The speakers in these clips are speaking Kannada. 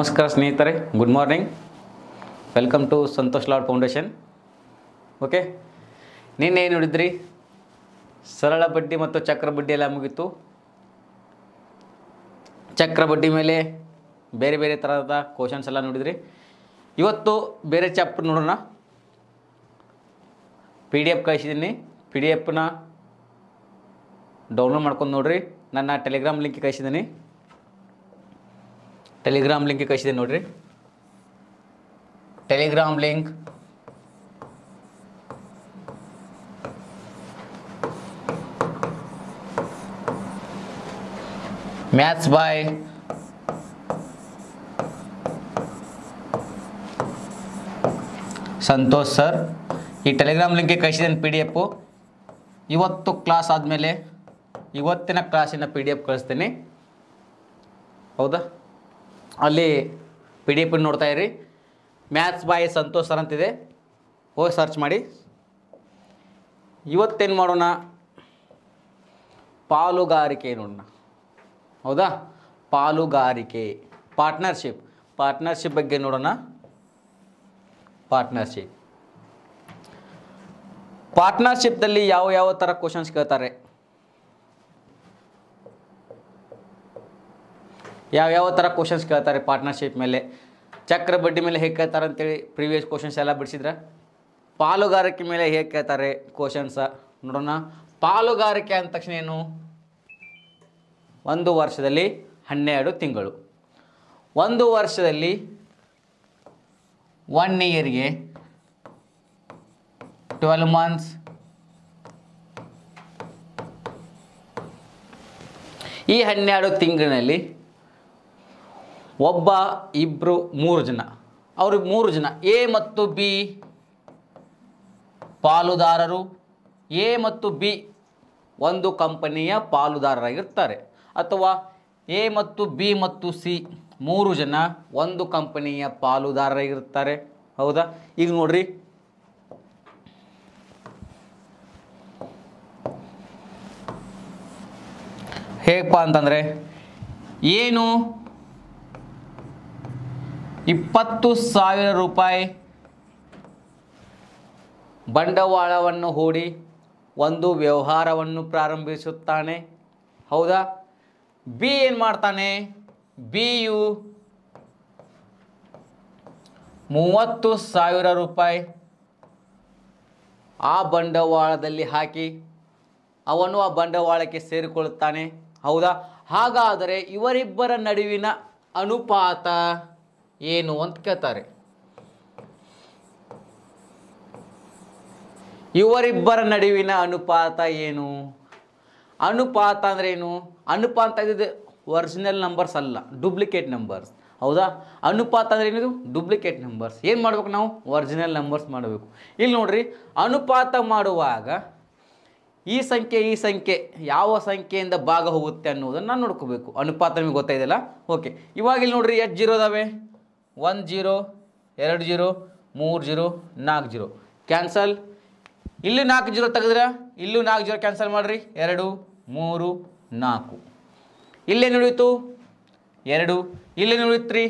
ನಮಸ್ಕಾರ ಸ್ನೇಹಿತರೆ good morning welcome to Santosh Lad foundation okay ನಿನ್ನೆ ಏನು ನೋಡಿದ್ರಿ ಸರಳ ಬಡ್ಡಿ ಮತ್ತು ಚಕ್ರ ಬಡ್ಡಿ ಎಲ್ಲ ಮುಗೀತು ಚಕ್ರ ಬಡ್ಡಿ ಮೇಲೆ ಬೇರೆ ಬೇರೆ ಥರದ ಕ್ವಶನ್ಸ್ ಎಲ್ಲ ನೋಡಿದ್ರಿ ಇವತ್ತು ಬೇರೆ ಚಾಪ್ಟರ್ ನೋಡೋಣ ಪಿ ಡಿ ಎಫ್ ಕಳಿಸಿದ್ದೀನಿ ಪಿ ಡಿ ಎಫ್ನ ಡೌನ್ಲೋಡ್ ಮಾಡ್ಕೊಂಡು ನೋಡಿರಿ ನನ್ನ ಟೆಲಿಗ್ರಾಮ್ ಲಿಂಕ್ ಕಳಿಸಿದ್ದೀನಿ टेलीग्राम लिंक कैसे नोड़ी Telegram link maths by Santosh sir यह टेलीग्राम लिंक कैसेन पी डी एफ इवत क्लास इवतना क्लास पी डी एफ कल्तनी हाददा ಅಲ್ಲಿ ಪಿ ಡಿ ಎಫ್ ನೋಡ್ತಾ ಇರಿ ಮ್ಯಾಥ್ಸ್ ಬಾಯ್ ಸಂತೋಷ್ ಸರ್ ಅಂತಿದೆ ಹೋಗಿ ಸರ್ಚ್ ಮಾಡಿ ಇವತ್ತೇನು ಮಾಡೋಣ ಪಾಲುಗಾರಿಕೆ ನೋಡೋಣ ಹೌದಾ ಪಾಲುಗಾರಿಕೆ ಪಾರ್ಟ್ನರ್ಶಿಪ್ ಪಾರ್ಟ್ನರ್ಶಿಪ್ ಬಗ್ಗೆ ನೋಡೋಣ ಪಾರ್ಟ್ನರ್ಶಿಪ್ ಪಾರ್ಟ್ನರ್ಶಿಪ್ದಲ್ಲಿ ಯಾವ ಯಾವ ಥರ ಕ್ವಶನ್ಸ್ ಕೇಳ್ತಾರೆ ಯಾವ್ಯಾವ ಥರ ಕ್ವಶನ್ಸ್ ಕೇಳ್ತಾರೆ ಪಾರ್ಟ್ನರ್ಶಿಪ್ ಮೇಲೆ ಚಕ್ರ ಬಡ್ಡಿ ಮೇಲೆ ಹೇಗೆ ಕೇಳ್ತಾರೆ ಅಂತೇಳಿ ಪ್ರೀವಿಯಸ್ ಕ್ವಶನ್ಸ್ ಎಲ್ಲ ಬಿಡಿಸಿದ್ರೆ ಪಾಲುಗಾರಿಕೆ ಮೇಲೆ ಹೇಗೆ ಕೇಳ್ತಾರೆ ಕ್ವಶನ್ಸ ನೋಡೋಣ ಪಾಲುಗಾರಿಕೆ ಅಂದ ತಕ್ಷಣ ಏನು ಒಂದು ವರ್ಷದಲ್ಲಿ ಹನ್ನೆರಡು ತಿಂಗಳು ಒಂದು ವರ್ಷದಲ್ಲಿ ಒನ್ ಇಯರ್ಗೆ ಟ್ವೆಲ್ ಮಂತ್ಸ್ ಈ ಹನ್ನೆರಡು ತಿಂಗಳಿನಲ್ಲಿ ಒಬ್ಬ ಇಬ್ಬರು ಮೂರು ಜನ ಅವ್ರಿಗೆ ಮೂರು ಜನ ಎ ಮತ್ತು ಬಿ ಪಾಲುದಾರರು ಎ ಮತ್ತು ಬಿ ಒಂದು ಕಂಪನಿಯ ಪಾಲುದಾರರಾಗಿರ್ತಾರೆ ಅಥವಾ ಎ ಮತ್ತು ಬಿ ಮತ್ತು ಸಿ ಮೂರು ಜನ ಒಂದು ಕಂಪನಿಯ ಪಾಲುದಾರರಾಗಿರ್ತಾರೆ ಹೌದಾ ಈಗ ನೋಡ್ರಿ ಹೇಗಪ್ಪ ಅಂತಂದರೆ ಏನು ಇಪ್ಪತ್ತು ಸಾವಿರ ರೂಪಾಯಿ ಬಂಡವಾಳವನ್ನು ಹೂಡಿ ಒಂದು ವ್ಯವಹಾರವನ್ನು ಪ್ರಾರಂಭಿಸುತ್ತಾನೆ ಹೌದಾ ಬಿ ಏನು ಮಾಡ್ತಾನೆ ಬಿ ಯು ಮೂವತ್ತು ಸಾವಿರ ರೂಪಾಯಿ ಆ ಬಂಡವಾಳದಲ್ಲಿ ಹಾಕಿ ಅವನು ಆ ಬಂಡವಾಳಕ್ಕೆ ಸೇರಿಕೊಳ್ಳುತ್ತಾನೆ ಹೌದಾ ಹಾಗಾದರೆ ಇವರಿಬ್ಬರ ನಡುವಿನ ಅನುಪಾತ ಏನು ಅಂತ ಕೇಳ್ತಾರೆ ಇವರಿಬ್ಬರ ನಡುವಿನ ಅನುಪಾತ ಏನು ಅನುಪಾತ ಅಂದ್ರೆ ಏನು ಅನುಪಾತ ಇದ್ದಿದ್ದು ಒರಿಜಿನಲ್ ನಂಬರ್ಸ್ ಅಲ್ಲ ಡೂಪ್ಲಿಕೇಟ್ ನಂಬರ್ಸ್ ಹೌದಾ ಅನುಪಾತ ಅಂದ್ರೆ ಏನಿದು ಡೂಪ್ಲಿಕೇಟ್ ನಂಬರ್ಸ್ ಏನು ಮಾಡ್ಬೇಕು ನಾವು ಒರಿಜಿನಲ್ ನಂಬರ್ಸ್ ಮಾಡಬೇಕು ಇಲ್ಲಿ ನೋಡ್ರಿ ಅನುಪಾತ ಮಾಡುವಾಗ ಈ ಸಂಖ್ಯೆ ಈ ಸಂಖ್ಯೆ ಯಾವ ಸಂಖ್ಯೆಯಿಂದ ಭಾಗ ಹೋಗುತ್ತೆ ಅನ್ನೋದನ್ನು ನಾನು ನೋಡ್ಕೋಬೇಕು ಅನುಪಾತ ನಿಮಗೆ ಗೊತ್ತಾಯಿದೆಲ್ಲ ಓಕೆ ಇವಾಗ ನೋಡ್ರಿ ಎಷ್ಟು ಜೀರೋ ಒಂದು ಜೀರೋ ಎರಡು ಜೀರೋ ಮೂರು ಜೀರೋ ನಾಲ್ಕು ಜೀರೋ ಕ್ಯಾನ್ಸಲ್ ಇಲ್ಲೂ ನಾಲ್ಕು ಜೀರೋ ತೆಗೆದ್ರೆ ಇಲ್ಲೂ ನಾಲ್ಕು ಜೀರೋ ಕ್ಯಾನ್ಸಲ್ ಮಾಡಿರಿ ಎರಡು ಮೂರು ನಾಲ್ಕು ಇಲ್ಲೇನು ಉಳಿಯಿತು ಎರಡು ಇಲ್ಲೇನು ಉಳಿತ್ರಿ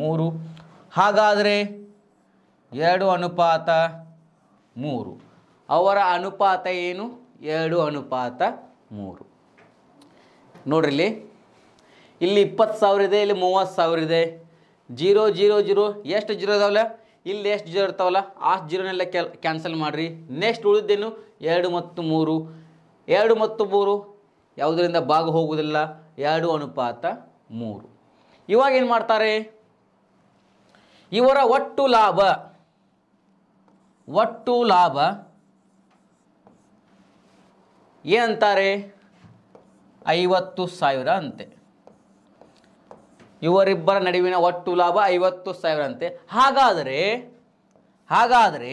ಮೂರು ಹಾಗಾದರೆ ಎರಡು ಅನುಪಾತ ಮೂರು ಅವರ ಅನುಪಾತ ಏನು ಎರಡು ಅನುಪಾತ ಮೂರು ನೋಡ್ರಿಲ್ಲಿ ಇಲ್ಲಿ ಇಪ್ಪತ್ತು ಸಾವಿರ ಇದೆ ಇಲ್ಲಿ ಮೂವತ್ತು ಸಾವಿರ ಇದೆ ಜೀರೋ ಜೀರೋ ಜೀರೋ ಎಷ್ಟು ಜೀರೋ ಇದಾವಲ್ಲ ಇಲ್ಲಿ ಎಷ್ಟು ಜೀರೋ ಇರ್ತಾವಲ್ಲ ಆ ಜೀರೋನೆಲ್ಲ ಕ್ಯಾಲ್ ಕ್ಯಾನ್ಸಲ್ ಮಾಡಿರಿ ನೆಕ್ಸ್ಟ್ ಉಳಿದೇನು ಎರಡು ಮತ್ತು ಮೂರು ಎರಡು ಮತ್ತು ಮೂರು ಯಾವುದರಿಂದ ಭಾಗ ಹೋಗುವುದಿಲ್ಲ ಎರಡು ಅನುಪಾತ ಮೂರು ಇವಾಗ ಏನು ಮಾಡ್ತಾರೆ ಇವರ ಒಟ್ಟು ಲಾಭ ಒಟ್ಟು ಲಾಭ ಏನಂತಾರೆ ಐವತ್ತು ಸಾವಿರ ಅಂತೆ ಇವರಿಬ್ಬರ ನಡುವಿನ ಒಟ್ಟು ಲಾಭ ಐವತ್ತು ಸಾವಿರಂತೆ ಹಾಗಾದರೆ ಹಾಗಾದರೆ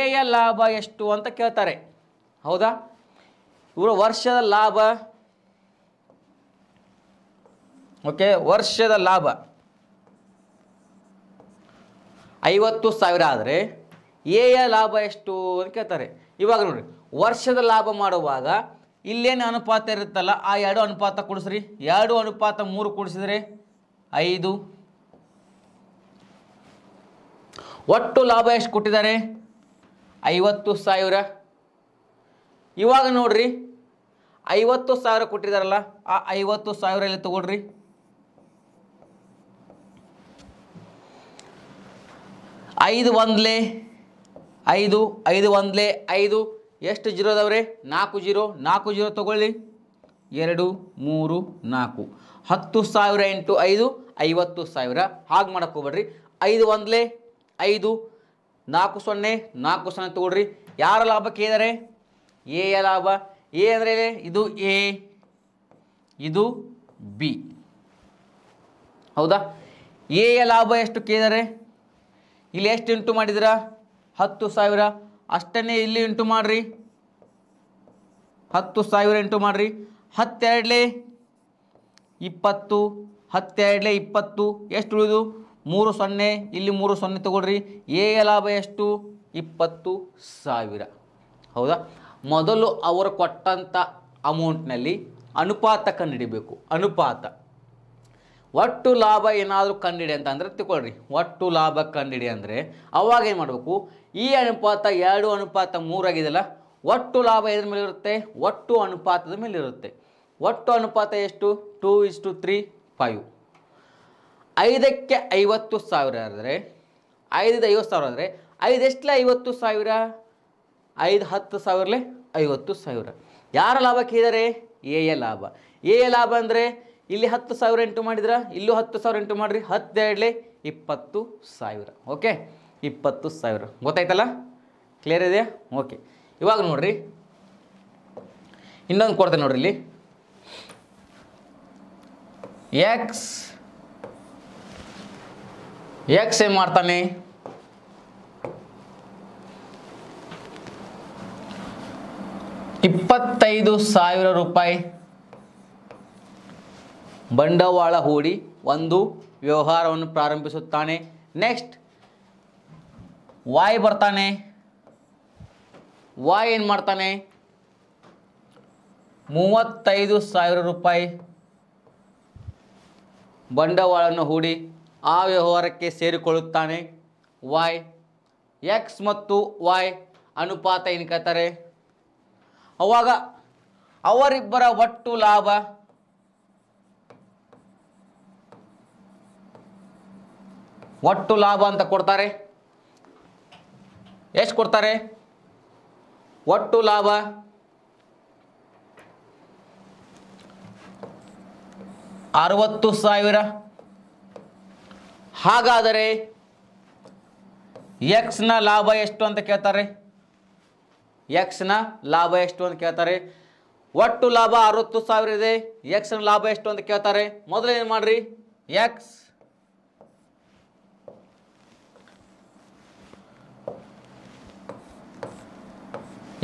ಎಯ ಲಾಭ ಎಷ್ಟು ಅಂತ ಕೇಳ್ತಾರೆ ಹೌದಾ ಇವರ ವರ್ಷದ ಲಾಭ ಓಕೆ ವರ್ಷದ ಲಾಭ ಐವತ್ತು ಸಾವಿರ ಆದರೆ ಎಯ ಲಾಭ ಎಷ್ಟು ಅಂತ ಕೇಳ್ತಾರೆ ಇವಾಗ ನೋಡಿರಿ ವರ್ಷದ ಲಾಭ ಮಾಡುವಾಗ ಇಲ್ಲೇನು ಅನುಪಾತ ಇರುತ್ತಲ್ಲ ಆ ಎರಡು ಅನುಪಾತ ಕೊಡಿಸ್ರಿ ಎರಡು ಅನುಪಾತ ಮೂರು ಕೊಡಿಸಿದ್ರೆ ಐದು ಒಟ್ಟು ಲಾಭ ಎಷ್ಟು ಕೊಟ್ಟಿದ್ದಾರೆ ಐವತ್ತು ಸಾವಿರ ಇವಾಗ ನೋಡ್ರಿ ಐವತ್ತು ಸಾವಿರ ಕೊಟ್ಟಿದಾರಲ್ಲ ಆ ಐವತ್ತು ಸಾವಿರ ಎಲ್ಲಿ ತಗೊಳ್ರಿ ಐದು ಒಂದ್ಲೆ ಐದು ಐದು ಒಂದ್ಲೆ ಐದು ಎಷ್ಟು ಜೀರೋದವ್ರೆ ನಾಲ್ಕು ಜೀರೋ ನಾಲ್ಕು ಜೀರೋ ತೊಗೊಳ್ಳಿ ಎರಡು ಮೂರು ನಾಲ್ಕು ಹತ್ತು ಸಾವಿರ ಎಂಟು ಐದು ಐವತ್ತು ಸಾವಿರ ಹಾಗೆ ಮಾಡಕ್ಕೆ ಐದು ಒಂದಲೇ ಐದು ನಾಲ್ಕು ಸೊನ್ನೆ ನಾಲ್ಕು ಸೊನ್ನೆ ತೊಗೊಳ್ರಿ ಯಾರ ಲಾಭ ಏನಾರೆ ಎ ಲಾಭ ಎ ಅಂದರೆ ಇದು ಎ ಇದು ಬಿ ಹೌದಾ ಎ ಲಾಭ ಎಷ್ಟು ಕೇಳಿದರೆ ಇಲ್ಲಿ ಎಷ್ಟು ಇಂಟು ಮಾಡಿದಿರ ಹತ್ತು ಸಾವಿರ ಅಷ್ಟನ್ನೇ ಇಲ್ಲಿ ಇಂಟು ಮಾಡಿರಿ ಹತ್ತು ಸಾವಿರ ಎಂಟು ಮಾಡಿರಿ ಹತ್ತೆರಡಲೇ ಇಪ್ಪತ್ತು ಹತ್ತೆರಡಲೇ ಇಪ್ಪತ್ತು ಎಷ್ಟು ಉಳಿದು ಮೂರು ಸೊನ್ನೆ ಇಲ್ಲಿ ಮೂರು ಸೊನ್ನೆ ತಗೊಳ್ರಿ ಎ ಲಾಭ ಎಷ್ಟು ಇಪ್ಪತ್ತು ಸಾವಿರ ಹೌದಾ ಮೊದಲು ಅವರು ಕೊಟ್ಟಂಥ ಅಮೌಂಟ್ನಲ್ಲಿ ಅನುಪಾತ ಕಂಡುಹಿಡಿಬೇಕು ಅನುಪಾತ ಒಟ್ಟು ಲಾಭ ಏನಾದರೂ ಕಂಡಿಡಿ ಅಂತ ಅಂದರೆ ತಿಳ್ಕೊಳ್ರಿ ಒಟ್ಟು ಲಾಭ ಕಂಡಿಡಿ ಅಂದರೆ ಅವಾಗ ಏನು ಮಾಡಬೇಕು ಈ ಅನುಪಾತ ಎರಡು ಅನುಪಾತ ಮೂರಾಗಿದೆಯಲ್ಲ ಒಟ್ಟು ಲಾಭ ಇದ್ರ ಮೇಲೆ ಇರುತ್ತೆ ಒಟ್ಟು ಅನುಪಾತದ ಮೇಲೆ ಇರುತ್ತೆ ಒಟ್ಟು ಅನುಪಾತ ಎಷ್ಟು two is to three five ಐದಕ್ಕೆ ಐವತ್ತು ಸಾವಿರ ಆದರೆ ಐದು ಐವತ್ತು ಸಾವಿರ ಆದರೆ ಐದು ಎಷ್ಟಲೇ ಐವತ್ತು ಸಾವಿರ ಐದು ಹತ್ತು ಸಾವಿರಲೇ ಐವತ್ತು ಸಾವಿರ ಯಾರ ಲಾಭಕ್ಕೆ ಇದ್ದಾರೆ ಎ ಎ ಲಾಭ ಎ ಎ ಲಾಭ ಅಂದರೆ ಇಲ್ಲಿ ಹತ್ತು ಸಾವಿರ ಎಂಟು ಮಾಡಿದ್ರೆ ಇಲ್ಲೂ ಹತ್ತು ಸಾವಿರ ಎಂಟು ಮಾಡಿರಿ ಹತ್ತೆರಡಲೆ ಇಪ್ಪತ್ತು ಸಾವಿರ ಓಕೆ ಇಪ್ಪತ್ತು ಸಾವಿರ ಗೊತ್ತಾಯ್ತಲ್ಲ ಕ್ಲಿಯರ್ ಇದೆಯಾ ಓಕೆ ಇವಾಗ ನೋಡ್ರಿ ಇನ್ನೊಂದು ಕೊಡ್ತೇನೆ ನೋಡ್ರಿ ಇಲ್ಲಿ ಎಕ್ಸ್ ಎಕ್ಸ್ ಏನು ಮಾಡ್ತಾನೆ ಇಪ್ಪತ್ತೈದು ಸಾವಿರ ರೂಪಾಯಿ ಬಂಡವಾಳ ಹೂಡಿ ಒಂದು ವ್ಯವಹಾರವನ್ನು ಪ್ರಾರಂಭಿಸುತ್ತಾನೆ ನೆಕ್ಸ್ಟ್ ವಾಯ್ ಬರ್ತಾನೆ ವಾಯ್ ಏನು ಮಾಡ್ತಾನೆ ಮೂವತ್ತೈದು ಸಾವಿರ ರೂಪಾಯಿ ಬಂಡವಾಳವನ್ನು ಹೂಡಿ ಆ ವ್ಯವಹಾರಕ್ಕೆ ಸೇರಿಕೊಳ್ಳುತ್ತಾನೆ ವಾಯ್ ಎಕ್ಸ್ ಮತ್ತು ವಾಯ್ ಅನುಪಾತ ಏನು ಕೇಳ್ತಾರೆ ಅವಾಗ ಅವರಿಬ್ಬರ ಒಟ್ಟು ಲಾಭ ಒಟ್ಟು ಲಾಭ ಅಂತ ಕೊಡ್ತಾರೆ ಎಷ್ಟು ಕೊಡ್ತಾರೆ ಒಟ್ಟು ಲಾಭ ಅರವತ್ತು ಸಾವಿರ ಹಾಗಾದರೆ ಎಕ್ಸ್ನ ಲಾಭ ಎಷ್ಟು ಅಂತ ಕೇಳ್ತಾರೆ ಎಕ್ಸ್ನ ಲಾಭ ಎಷ್ಟು ಅಂತ ಕೇಳ್ತಾರೆ ಒಟ್ಟು ಲಾಭ ಅರವತ್ತು ಸಾವಿರ ಇದೆ ಎಕ್ಸ್ನ ಲಾಭ ಎಷ್ಟು ಅಂತ ಕೇಳ್ತಾರೆ ಮೊದಲು ಏನು ಮಾಡ್ರಿ ಎಕ್ಸ್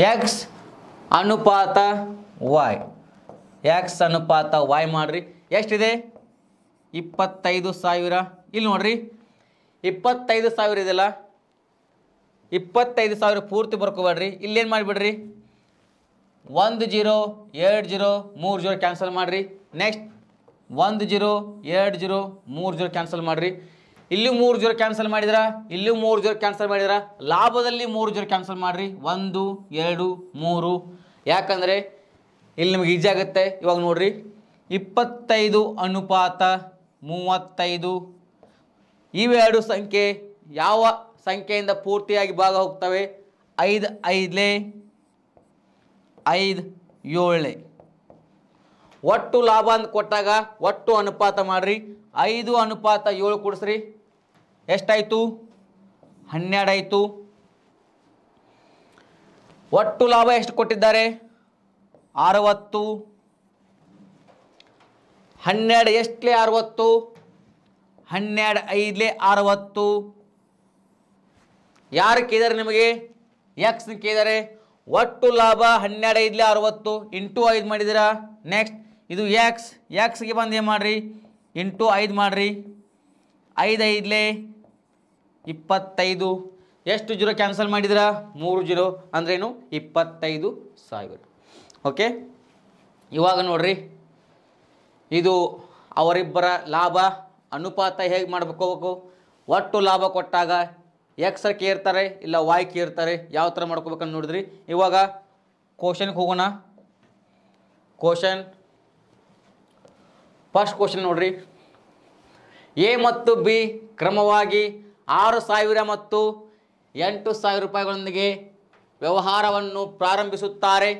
ಎಕ್ಸ್ ಅನುಪಾತ ವಾಯ್ ಎಕ್ಸ್ ಅನುಪಾತ ವಾಯ್ ಮಾಡಿರಿ ಎಷ್ಟಿದೆ ಇಪ್ಪತ್ತೈದು ಸಾವಿರ ಇಲ್ಲಿ ನೋಡ್ರಿ ಇಪ್ಪತ್ತೈದು ಸಾವಿರ ಇದೆಲ್ಲ ಇಪ್ಪತ್ತೈದು ಸಾವಿರ ಪೂರ್ತಿ ಬರ್ಕೋಬೇಡ್ರಿ ಇಲ್ಲೇನು ಮಾಡಿಬಿಡ್ರಿ ಒಂದು ಜೀರೋ ಎರಡು ಜೀರೋ ಮೂರು ಜೀರೋ ಕ್ಯಾನ್ಸಲ್ ಮಾಡಿರಿ ನೆಕ್ಸ್ಟ್ ಒಂದು ಜೀರೋ ಎರಡು ಜೀರೋ ಮೂರು ಜೀರೋ ಕ್ಯಾನ್ಸಲ್ ಮಾಡಿರಿ ಇಲ್ಲಿ ಮೂರು ಜ್ವರ ಕ್ಯಾನ್ಸಲ್ ಮಾಡಿದ್ರ ಇಲ್ಲಿ ಮೂರು ಜ್ವರ ಕ್ಯಾನ್ಸಲ್ ಮಾಡಿದ್ರ ಲಾಭದಲ್ಲಿ ಮೂರು ಜ್ವರ ಕ್ಯಾನ್ಸಲ್ ಮಾಡಿರಿ ಒಂದು ಎರಡು ಮೂರು ಯಾಕಂದರೆ ಇಲ್ಲಿ ನಿಮ್ಗೆ ಈಜಿ ಆಗುತ್ತೆ ಇವಾಗ ನೋಡ್ರಿ ಇಪ್ಪತ್ತೈದು ಅನುಪಾತ ಮೂವತ್ತೈದು ಇವೆರಡು ಸಂಖ್ಯೆ ಯಾವ ಸಂಖ್ಯೆಯಿಂದ ಪೂರ್ತಿಯಾಗಿ ಭಾಗ ಹೋಗ್ತವೆ ಐದು ಐದಲೇ ಐದು ಏಳನೇ ಒಟ್ಟು ಲಾಭ ಅಂತ ಕೊಟ್ಟಾಗ ಒಟ್ಟು ಅನುಪಾತ ಮಾಡಿರಿ ಐದು ಅನುಪಾತ ಏಳು ಕೊಡಿಸ್ರಿ ಎಷ್ಟಾಯಿತು ಹನ್ನೆರಡಾಯಿತು ಒಟ್ಟು ಲಾಭ ಎಷ್ಟು ಕೊಟ್ಟಿದ್ದಾರೆ ಅರವತ್ತು ಹನ್ನೆರಡು ಎಷ್ಟಲೇ ಅರವತ್ತು ಹನ್ನೆರಡು ಐದಲೇ ಅರವತ್ತು ಯಾರು ಕೇಳಿದಾರೆ ನಿಮಗೆ ಎಕ್ಸ್ ಕೇಳಿದರೆ ಒಟ್ಟು ಲಾಭ ಹನ್ನೆರಡು ಐದಲೇ ಅರವತ್ತು ಇಂಟು ಐದು ಮಾಡಿದ್ದೀರಾ ನೆಕ್ಸ್ಟ್ ಇದು ಎಕ್ಸ್ ಎಕ್ಸ್ಗೆ ಬಂದು ಏನು ಮಾಡಿರಿ ಇಂಟು ಐದು ಮಾಡಿರಿ ಐದು ಐದಲೇ ಇಪ್ಪತ್ತೈದು ಎಷ್ಟು ಜೀರೋ ಕ್ಯಾನ್ಸಲ್ ಮಾಡಿದ್ರ ಮೂರು ಜೀರೋ ಅಂದ್ರೇನು ಇಪ್ಪತ್ತೈದು ಸಾವಿರ ಓಕೆ ಇವಾಗ ನೋಡ್ರಿ ಇದು ಅವರಿಬ್ಬರ ಲಾಭ ಅನುಪಾತ ಹೇಗೆ ಮಾಡ್ಬೇಕು ಒಟ್ಟು ಲಾಭ ಕೊಟ್ಟಾಗ ಎಕ್ಸ್ ಕೇರ್ತಾರೆ ಇಲ್ಲ ವಾಯ್ ಕೇರ್ತಾರೆ ಯಾವ ಥರ ಮಾಡ್ಕೋಬೇಕಂತ ನೋಡಿದ್ರಿ ಇವಾಗ ಕ್ವಶನ್ಗೆ ಹೋಗೋಣ ಕ್ವಶನ್ ಫಸ್ಟ್ ಕ್ವಶನ್ ನೋಡ್ರಿ ಎ ಮತ್ತು ಬಿ ಕ್ರಮವಾಗಿ ಆರು ಸಾವಿರ ಮತ್ತು ಎಂಟು ಸಾವಿರ ರೂಪಾಯಿಗಳೊಂದಿಗೆ ವ್ಯವಹಾರವನ್ನು ಪ್ರಾರಂಭಿಸುತ್ತಾರೆ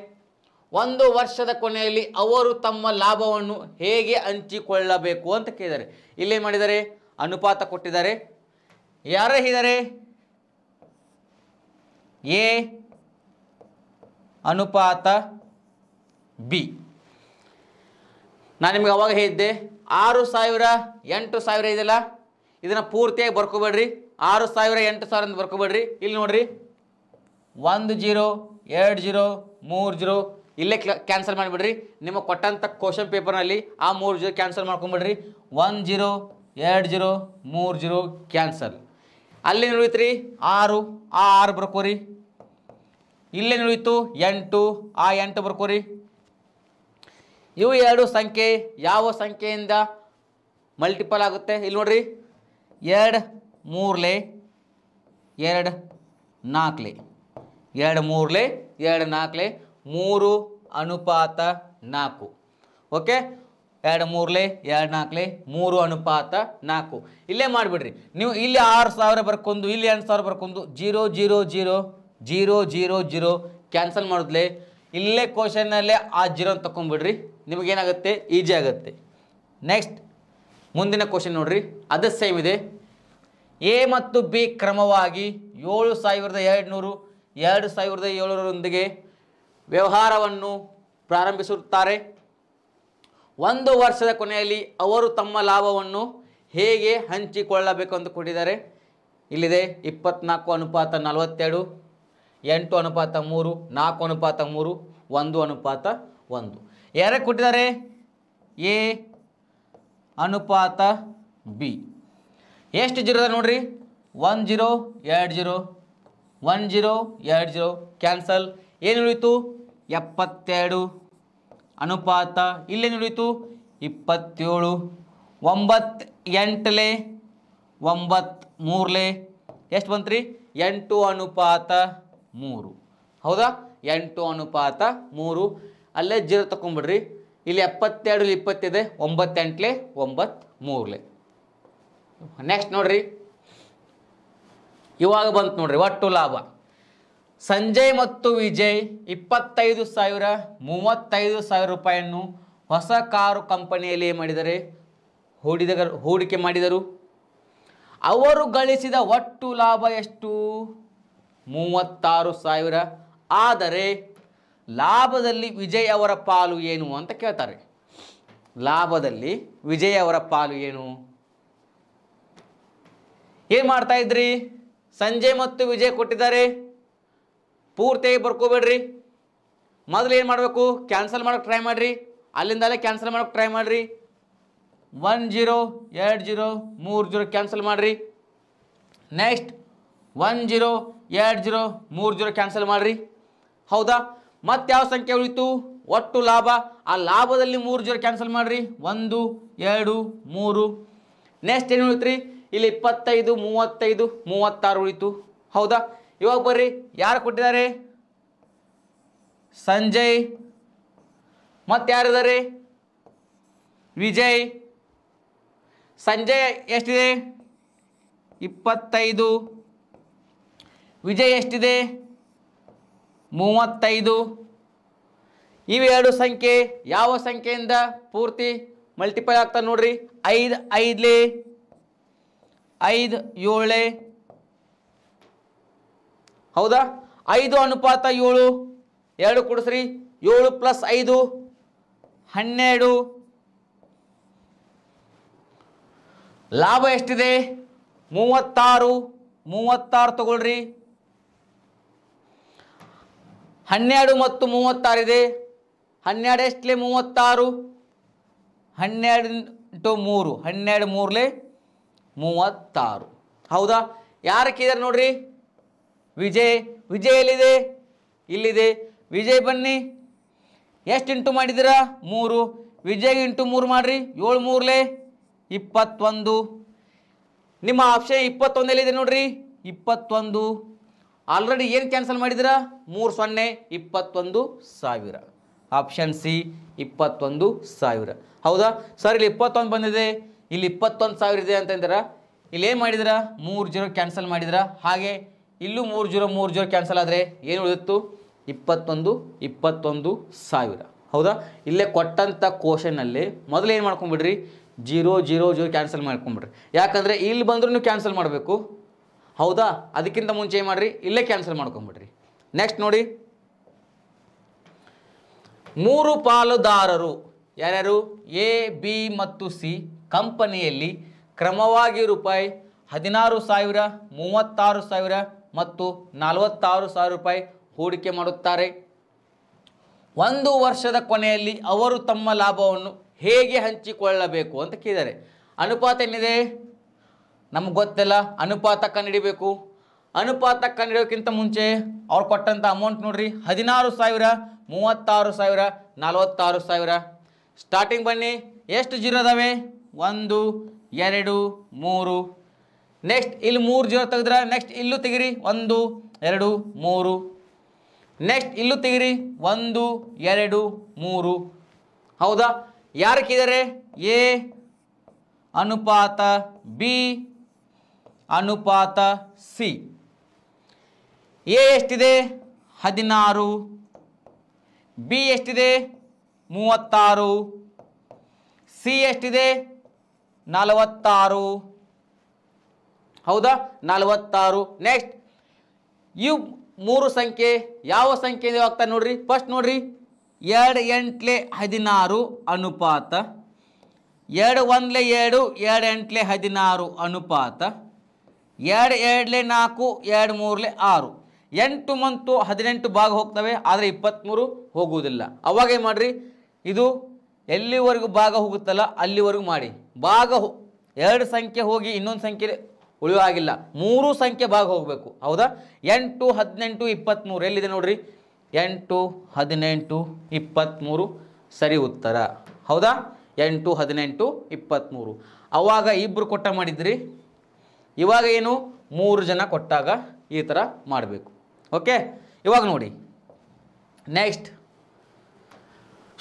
ಒಂದು ವರ್ಷದ ಕೊನೆಯಲ್ಲಿ ಅವರು ತಮ್ಮ ಲಾಭವನ್ನು ಹೇಗೆ ಹಂಚಿಕೊಳ್ಳಬೇಕು ಅಂತ ಕೇಳಿದ್ದಾರೆ ಇಲ್ಲೇ ಮಾಡಿದರೆ ಅನುಪಾತ ಕೊಟ್ಟಿದ್ದಾರೆ ಯಾರ ಎ ಅನುಪಾತ ಬಿ ನಾನು ನಿಮಗೆ ಅವಾಗ ಹೇಳಿದ್ದೆ ಆರು ಸಾವಿರ ಎಂಟು ಸಾವಿರ ಇದೆಯಲ್ಲ ಇದನ್ನು ಪೂರ್ತಿಯಾಗಿ ಬರ್ಕೋಬೇಡ್ರಿ ಆರು ಸಾವಿರ ಎಂಟು ಸಾವಿರ ಅಂತ ಬರ್ಕೋಬೇಡ್ರಿ ಇಲ್ಲಿ ನೋಡ್ರಿ ಒಂದು ಜೀರೋ ಎರಡು ಜೀರೋ ಮೂರು ಜೀರೋ ಇಲ್ಲೇ ಕ್ಯಾನ್ಸಲ್ ಮಾಡಿಬಿಡ್ರಿ ನಿಮಗೆ ಕೊಟ್ಟಂಥ ಕ್ವಶನ್ ಪೇಪರ್ನಲ್ಲಿ ಆ ಮೂರು ಜೀರೋ ಕ್ಯಾನ್ಸಲ್ ಮಾಡ್ಕೊಂಬಿಡ್ರಿ ಒಂದು ಜೀರೋ ಎರಡು ಜೀರೋ ಮೂರು ಜೀರೋ ಕ್ಯಾನ್ಸಲ್ ಅಲ್ಲಿ ಉಳಿತು ಆರು ಆ ಆರು ಬರ್ಕೋರಿ ಇಲ್ಲೇ ಉಳಿತು ಎಂಟು ಆ ಎಂಟು ಬರ್ಕೋರಿ ಇವು ಎರಡು ಸಂಖ್ಯೆ ಯಾವ ಸಂಖ್ಯೆಯಿಂದ ಮಲ್ಟಿಪಲ್ ಆಗುತ್ತೆ ಇಲ್ಲಿ ನೋಡ್ರಿ ಎರಡು ಮೂರ್ಲೆ ಎರಡು ನಾಲ್ಕಲೆ ಎರಡು ಮೂರ್ಲೆ ಎರಡು ನಾಲ್ಕಲೆ ಮೂರು ಅನುಪಾತ ನಾಲ್ಕು ಓಕೆ ಎರಡು ಮೂರ್ಲೆ ಎರಡು ನಾಲ್ಕಲೆ ಮೂರು ಅನುಪಾತ ನಾಲ್ಕು ಇಲ್ಲೇ ಮಾಡಿಬಿಡ್ರಿ ನೀವು ಇಲ್ಲಿ ಆರು ಸಾವಿರ ಬರ್ಕೊಂಡು ಇಲ್ಲಿ ಎರಡು ಸಾವಿರ ಬರ್ಕೊಂಡು zero zero zero zero zero zero cancel ಮಾಡಿದ್ಲೆ ಇಲ್ಲೇ ಕ್ವಶನ್ನಲ್ಲೇ ಆ ಜೀರೋನ ತಗೊಂಡ್ಬಿಡ್ರಿ ನಿಮಗೇನಾಗುತ್ತೆ ಈಜಿ ಆಗುತ್ತೆ ನೆಕ್ಸ್ಟ್ ಮುಂದಿನ ಕ್ವಶನ್ ನೋಡ್ರಿ ಅದು ಸೇಮ್ ಇದೆ ಎ ಮತ್ತು ಬಿ ಕ್ರಮವಾಗಿ ಏಳು ಸಾವಿರದ ಎರಡುನೂರು ಎರಡು ಸಾವಿರದ ಏಳುನೂರೊಂದಿಗೆ ವ್ಯವಹಾರವನ್ನು ಪ್ರಾರಂಭಿಸುತ್ತಾರೆ ಒಂದು ವರ್ಷದ ಕೊನೆಯಲ್ಲಿ ಅವರು ತಮ್ಮ ಲಾಭವನ್ನು ಹೇಗೆ ಹಂಚಿಕೊಳ್ಳಬೇಕು ಅಂತ ಕೊಟ್ಟಿದ್ದಾರೆ ಇಲ್ಲಿದೆ ಇಪ್ಪತ್ನಾಲ್ಕು ಅನುಪಾತ ನಲವತ್ತೆರಡು ಎಂಟು ಅನುಪಾತ ಮೂರು ನಾಲ್ಕು ಅನುಪಾತ ಮೂರು ಒಂದು ಅನುಪಾತ ಒಂದು ಯಾರೇ ಕೊಟ್ಟಿದ್ದಾರೆ ಎ ಅನುಪಾತ ಬಿ ಎಷ್ಟು ಜೀರೋ ಅದ ನೋಡ್ರಿ ಒನ್ ಜೀರೋ ಎರಡು ಜೀರೋ ಒನ್ ಜೀರೋ ಎರಡು ಜೀರೋ ಕ್ಯಾನ್ಸಲ್ ಏನು ಉಳಿತು ಎಪ್ಪತ್ತೆರಡು ಅನುಪಾತ ಇಲ್ಲೇನು ಉಳಿತು ಇಪ್ಪತ್ತೇಳು ಒಂಬತ್ತು ಎಂಟಲೆ ಒಂಬತ್ತು ಎಷ್ಟು ಎಷ್ಟು ರೀ ಎಂಟು ಅನುಪಾತ ಮೂರು ಹೌದಾ ಎಂಟು ಅನುಪಾತ ಮೂರು ಅಲ್ಲೇ ಜೀರೋ ತಗೊಂಬಿಡ್ರಿ ಇಲ್ಲಿ ಎಪ್ಪತ್ತೆರಡು ಇಪ್ಪತ್ತಿದೆ ಒಂಬತ್ತೆಂಟ್ಲೆ ಒಂಬತ್ತು ಮೂರ್ಲೆ ನೆಕ್ಸ್ಟ್ ನೋಡ್ರಿ ಇವಾಗ ಬಂತು ನೋಡ್ರಿ ಒಟ್ಟು ಲಾಭ ಸಂಜಯ್ ಮತ್ತು ವಿಜಯ್ ಇಪ್ಪತ್ತೈದು ಸಾವಿರ ಮೂವತ್ತೈದು ಸಾವಿರ ರೂಪಾಯಿಯನ್ನು ಹೊಸ ಕಾರು ಕಂಪನಿಯಲ್ಲಿ ಮಾಡಿದರೆ ಹೂಡಿದ ಹೂಡಿಕೆ ಮಾಡಿದರು ಅವರು ಗಳಿಸಿದ ಒಟ್ಟು ಲಾಭ ಎಷ್ಟು ಮೂವತ್ತಾರು ಸಾವಿರ ಆದರೆ ಲಾಭದಲ್ಲಿ ವಿಜಯ್ ಅವರ ಪಾಲು ಏನು ಅಂತ ಕೇಳ್ತಾರೆ ಲಾಭದಲ್ಲಿ ವಿಜಯ್ ಅವರ ಪಾಲು ಏನು ಏನು ಮಾಡ್ತಾ ಇದ್ರಿ ಸಂಜಯ್ ಮತ್ತು ವಿಜಯ್ ಕೊಟ್ಟಿದ್ದಾರೆ ಪೂರ್ತಿಯಾಗಿ ಬರ್ಕೋಬೇಡ್ರಿ ಮೊದಲು ಏನು ಮಾಡಬೇಕು ಕ್ಯಾನ್ಸಲ್ ಮಾಡೋಕೆ ಟ್ರೈ ಮಾಡಿರಿ ಅಲ್ಲಿಂದಲೇ ಕ್ಯಾನ್ಸಲ್ ಮಾಡೋಕೆ ಟ್ರೈ ಮಾಡಿರಿ ಒನ್ ಜೀರೋ ಎರಡು ಜೀರೋ ಮೂರು ಜೀರೋ ಕ್ಯಾನ್ಸಲ್ ಮಾಡಿರಿ ನೆಕ್ಸ್ಟ್ ಒನ್ ಜೀರೋ ಎರಡು ಜೀರೋ ಮೂರು ಜೀರೋ ಕ್ಯಾನ್ಸಲ್ ಮಾಡಿರಿ ಹೌದಾ ಯಾವ ಸಂಖ್ಯೆ ಉಳಿತು ಒಟ್ಟು ಲಾಭ ಆ ಲಾಭದಲ್ಲಿ ಮೂರು ಜೀರೋ ಕ್ಯಾನ್ಸಲ್ ಮಾಡ್ರಿ ಒಂದು ಎರಡು ಮೂರು ನೆಕ್ಸ್ಟ್ ಏನು ಉಳಿತು ಇಲ್ಲಿ ಇಪ್ಪತ್ತೈದು ಮೂವತ್ತೈದು ಮೂವತ್ತಾರು ಉಳಿತು ಹೌದಾ ಇವಾಗ ಬರ್ರಿ ಯಾರು ಕೊಟ್ಟಿದ್ದಾರೆ ಸಂಜಯ್ ಮತ್ತೆ ಯಾರಿದ್ದಾರೆ ವಿಜಯ್ ಸಂಜಯ್ ಎಷ್ಟಿದೆ ಇಪ್ಪತ್ತೈದು ವಿಜಯ್ ಎಷ್ಟಿದೆ ಮೂವತ್ತೈದು ಇವೆರಡು ಸಂಖ್ಯೆ ಯಾವ ಸಂಖ್ಯೆಯಿಂದ ಪೂರ್ತಿ ಮಲ್ಟಿಪೈ ಆಗ್ತದೆ ನೋಡ್ರಿ ಐದು ಐದ್ಲಿ ಐದು ಏಳೆ ಹೌದಾ ಐದು ಅನುಪಾತ ಏಳು ಎರಡು ಕೊಡಿಸ್ರಿ ಏಳು ಪ್ಲಸ್ ಐದು ಹನ್ನೆರಡು ಲಾಭ ಎಷ್ಟಿದೆ ಮೂವತ್ತಾರು ಮೂವತ್ತಾರು ತಗೊಳ್ರಿ ಹನ್ನೆರಡು ಮತ್ತು ಮೂವತ್ತಾರಿದೆ ಹನ್ನೆರಡು ಎಷ್ಟಲೆ ಮೂವತ್ತಾರು ಹನ್ನೆರಡು ಟು ಮೂರು ಹನ್ನೆರಡು ಮೂರಲೆ ಮೂವತ್ತಾರು ಹೌದಾ ಯಾರು ಕೇಳಿದಾರೆ ನೋಡ್ರಿ ವಿಜಯ್ ವಿಜಯ್ ಎಲ್ಲಿದೆ ಇಲ್ಲಿದೆ ವಿಜಯ್ ಬನ್ನಿ ಎಷ್ಟು ಇಂಟು ಮಾಡಿದ್ದೀರಾ ಮೂರು ವಿಜಯ್ಗೆ ಇಂಟು ಮೂರು ಮಾಡಿರಿ ಏಳು ಮೂರಲೆ ಇಪ್ಪತ್ತೊಂದು ನಿಮ್ಮ ಆಪ್ಷನ್ ಇಪ್ಪತ್ತೊಂದಲ್ಲಿದೆ ನೋಡ್ರಿ ಇಪ್ಪತ್ತೊಂದು ಆಲ್ರೆಡಿ ಏನು ಕ್ಯಾನ್ಸಲ್ ಮಾಡಿದಿರಾ ಮೂರು ಸೊನ್ನೆ ಇಪ್ಪತ್ತೊಂದು ಸಾವಿರ ಆಪ್ಷನ್ ಸಿ ಇಪ್ಪತ್ತೊಂದು ಸಾವಿರ ಹೌದಾ ಸರ್ ಇಲ್ಲಿ ಇಪ್ಪತ್ತೊಂದು ಬಂದಿದೆ ಇಲ್ಲಿ ಇಪ್ಪತ್ತೊಂದು ಸಾವಿರ ಇದೆ ಅಂತಂದ್ರೆ ಇಲ್ಲೇನು ಮಾಡಿದ್ರ ಮೂರು ಜೀರೋ ಕ್ಯಾನ್ಸಲ್ ಮಾಡಿದ್ರ ಹಾಗೆ ಇಲ್ಲೂ ಮೂರು ಜೀರೋ ಮೂರು ಜೀರೋ ಕ್ಯಾನ್ಸಲ್ ಆದರೆ ಏನು ಉಳಿದಿತ್ತು ಇಪ್ಪತ್ತೊಂದು ಇಪ್ಪತ್ತೊಂದು ಸಾವಿರ ಹೌದಾ ಇಲ್ಲೇ ಕೊಟ್ಟಂಥ ಕೋಶನಲ್ಲಿ ಮೊದಲು ಏನು ಮಾಡ್ಕೊಂಬಿಡ್ರಿ ಜೀರೋ ಜೀರೋ ಜೀರೋ ಕ್ಯಾನ್ಸಲ್ ಮಾಡ್ಕೊಂಬಿಡ್ರಿ ಯಾಕಂದರೆ ಇಲ್ಲಿ ಬಂದರೂ ಕ್ಯಾನ್ಸಲ್ ಮಾಡಬೇಕು ಹೌದಾ ಅದಕ್ಕಿಂತ ಮುಂಚೆ ಏನು ಮಾಡಿರಿ ಇಲ್ಲೇ ಕ್ಯಾನ್ಸಲ್ ಮಾಡ್ಕೊಂಬಿಡ್ರಿ ನೆಕ್ಸ್ಟ್ ನೋಡಿ ಮೂರು ಪಾಲುದಾರರು ಯಾರ್ಯಾರು ಎ ಬಿ ಮತ್ತು ಸಿ ಕಂಪನಿಯಲ್ಲಿ ಕ್ರಮವಾಗಿ ರೂಪಾಯಿ ಹದಿನಾರು ಸಾವಿರ ಮೂವತ್ತಾರು ಸಾವಿರ ಮತ್ತು ನಲವತ್ತಾರು ಸಾವಿರ ರೂಪಾಯಿ ಹೂಡಿಕೆ ಮಾಡುತ್ತಾರೆ ಒಂದು ವರ್ಷದ ಕೊನೆಯಲ್ಲಿ ಅವರು ತಮ್ಮ ಲಾಭವನ್ನು ಹೇಗೆ ಹಂಚಿಕೊಳ್ಳಬೇಕು ಅಂತ ಕೇಳಿದ್ದಾರೆ ಅನುಪಾತ ಏನಿದೆ ನಮ್ಗೆ ಗೊತ್ತಿಲ್ಲ ಅನುಪಾತ ಕಂಡುಹಿಡಿಬೇಕು ಅನುಪಾತ ಕಂಡುಹಿಡಿಯೋಕ್ಕಿಂತ ಮುಂಚೆ ಅವ್ರು ಕೊಟ್ಟಂಥ ಅಮೌಂಟ್ ನೋಡ್ರಿ ಹದಿನಾರು ಸಾವಿರ ಮೂವತ್ತಾರು ಸಾವಿರ ನಲವತ್ತಾರು ಸಾವಿರ ಸ್ಟಾರ್ಟಿಂಗ್ ಬನ್ನಿ ಎಷ್ಟು ಜೀರೋ ಅದಾವೆ ಒಂದು ಎರಡು ಮೂರು ನೆಕ್ಸ್ಟ್ ಇಲ್ಲಿ ಮೂರು ಜೀರೋ ತೆಗೆದ್ರೆ ನೆಕ್ಸ್ಟ್ ಇಲ್ಲೂ ತೆಗಿರಿ ಒಂದು ಎರಡು ಮೂರು ನೆಕ್ಸ್ಟ್ ಇಲ್ಲೂ ತೆಗಿರಿ ಒಂದು ಎರಡು ಮೂರು ಹೌದಾ ಯಾರಕ್ಕಿದ್ದಾರೆ ಎ ಅನುಪಾತ ಬಿ ಅನುಪಾತ ಸಿ ಎ ಎಷ್ಟಿದೆ ಹದಿನಾರು ಬಿ ಎಷ್ಟಿದೆ ಮೂವತ್ತಾರು ಸಿ ಎಷ್ಟಿದೆ ನಲವತ್ತಾರು ಹೌದಾ ನಲವತ್ತಾರು ನೆಕ್ಸ್ಟ್ ಇವು ಮೂರು ಸಂಖ್ಯೆ ಯಾವ ಸಂಖ್ಯೆ ಆಗ್ತಾ ನೋಡ್ರಿ ಫಸ್ಟ್ ನೋಡ್ರಿ ಎರಡು ಎಂಟ್ಲೆ ಹದಿನಾರು ಅನುಪಾತ ಎರಡು ಒಂದ್ಲೆ ಎರಡು ಎರಡು ಎಂಟ್ಲೆ ಹದಿನಾರು ಅನುಪಾತ ಎರಡು ಎರಡಲೇ ನಾಲ್ಕು ಎರಡು ಮೂರಲೆ ಆರು ಎಂಟು ಮಂತು ಹದಿನೆಂಟು ಭಾಗ ಹೋಗ್ತವೆ ಆದರೆ ಇಪ್ಪತ್ತ್ಮೂರು ಹೋಗುವುದಿಲ್ಲ ಅವಾಗ ಏನು ಮಾಡಿರಿ ಇದು ಎಲ್ಲಿವರೆಗೂ ಭಾಗ ಹೋಗುತ್ತಲ್ಲ ಅಲ್ಲಿವರೆಗೂ ಮಾಡಿ ಭಾಗ ಎರಡು ಸಂಖ್ಯೆ ಹೋಗಿ ಇನ್ನೊಂದು ಸಂಖ್ಯೆ ಉಳಿಯೋ ಆಗಿಲ್ಲ ಮೂರು ಸಂಖ್ಯೆ ಭಾಗ ಹೋಗಬೇಕು ಹೌದಾ ಎಂಟು ಹದಿನೆಂಟು ಇಪ್ಪತ್ತ್ಮೂರು ಎಲ್ಲಿದೆ ನೋಡ್ರಿ ಎಂಟು ಹದಿನೆಂಟು ಇಪ್ಪತ್ತ್ಮೂರು ಸರಿ ಉತ್ತರ ಹೌದಾ ಎಂಟು ಹದಿನೆಂಟು ಇಪ್ಪತ್ತ್ಮೂರು ಅವಾಗ ಇಬ್ಬರು ಕೊಟ್ಟ ಮಾಡಿದ್ರಿ ಇವಾಗ ಏನು ಮೂರು ಜನ ಕೊಟ್ಟಾಗ ಈ ಥರ ಮಾಡಬೇಕು ಓಕೆ ಇವಾಗ ನೋಡಿ ನೆಕ್ಸ್ಟ್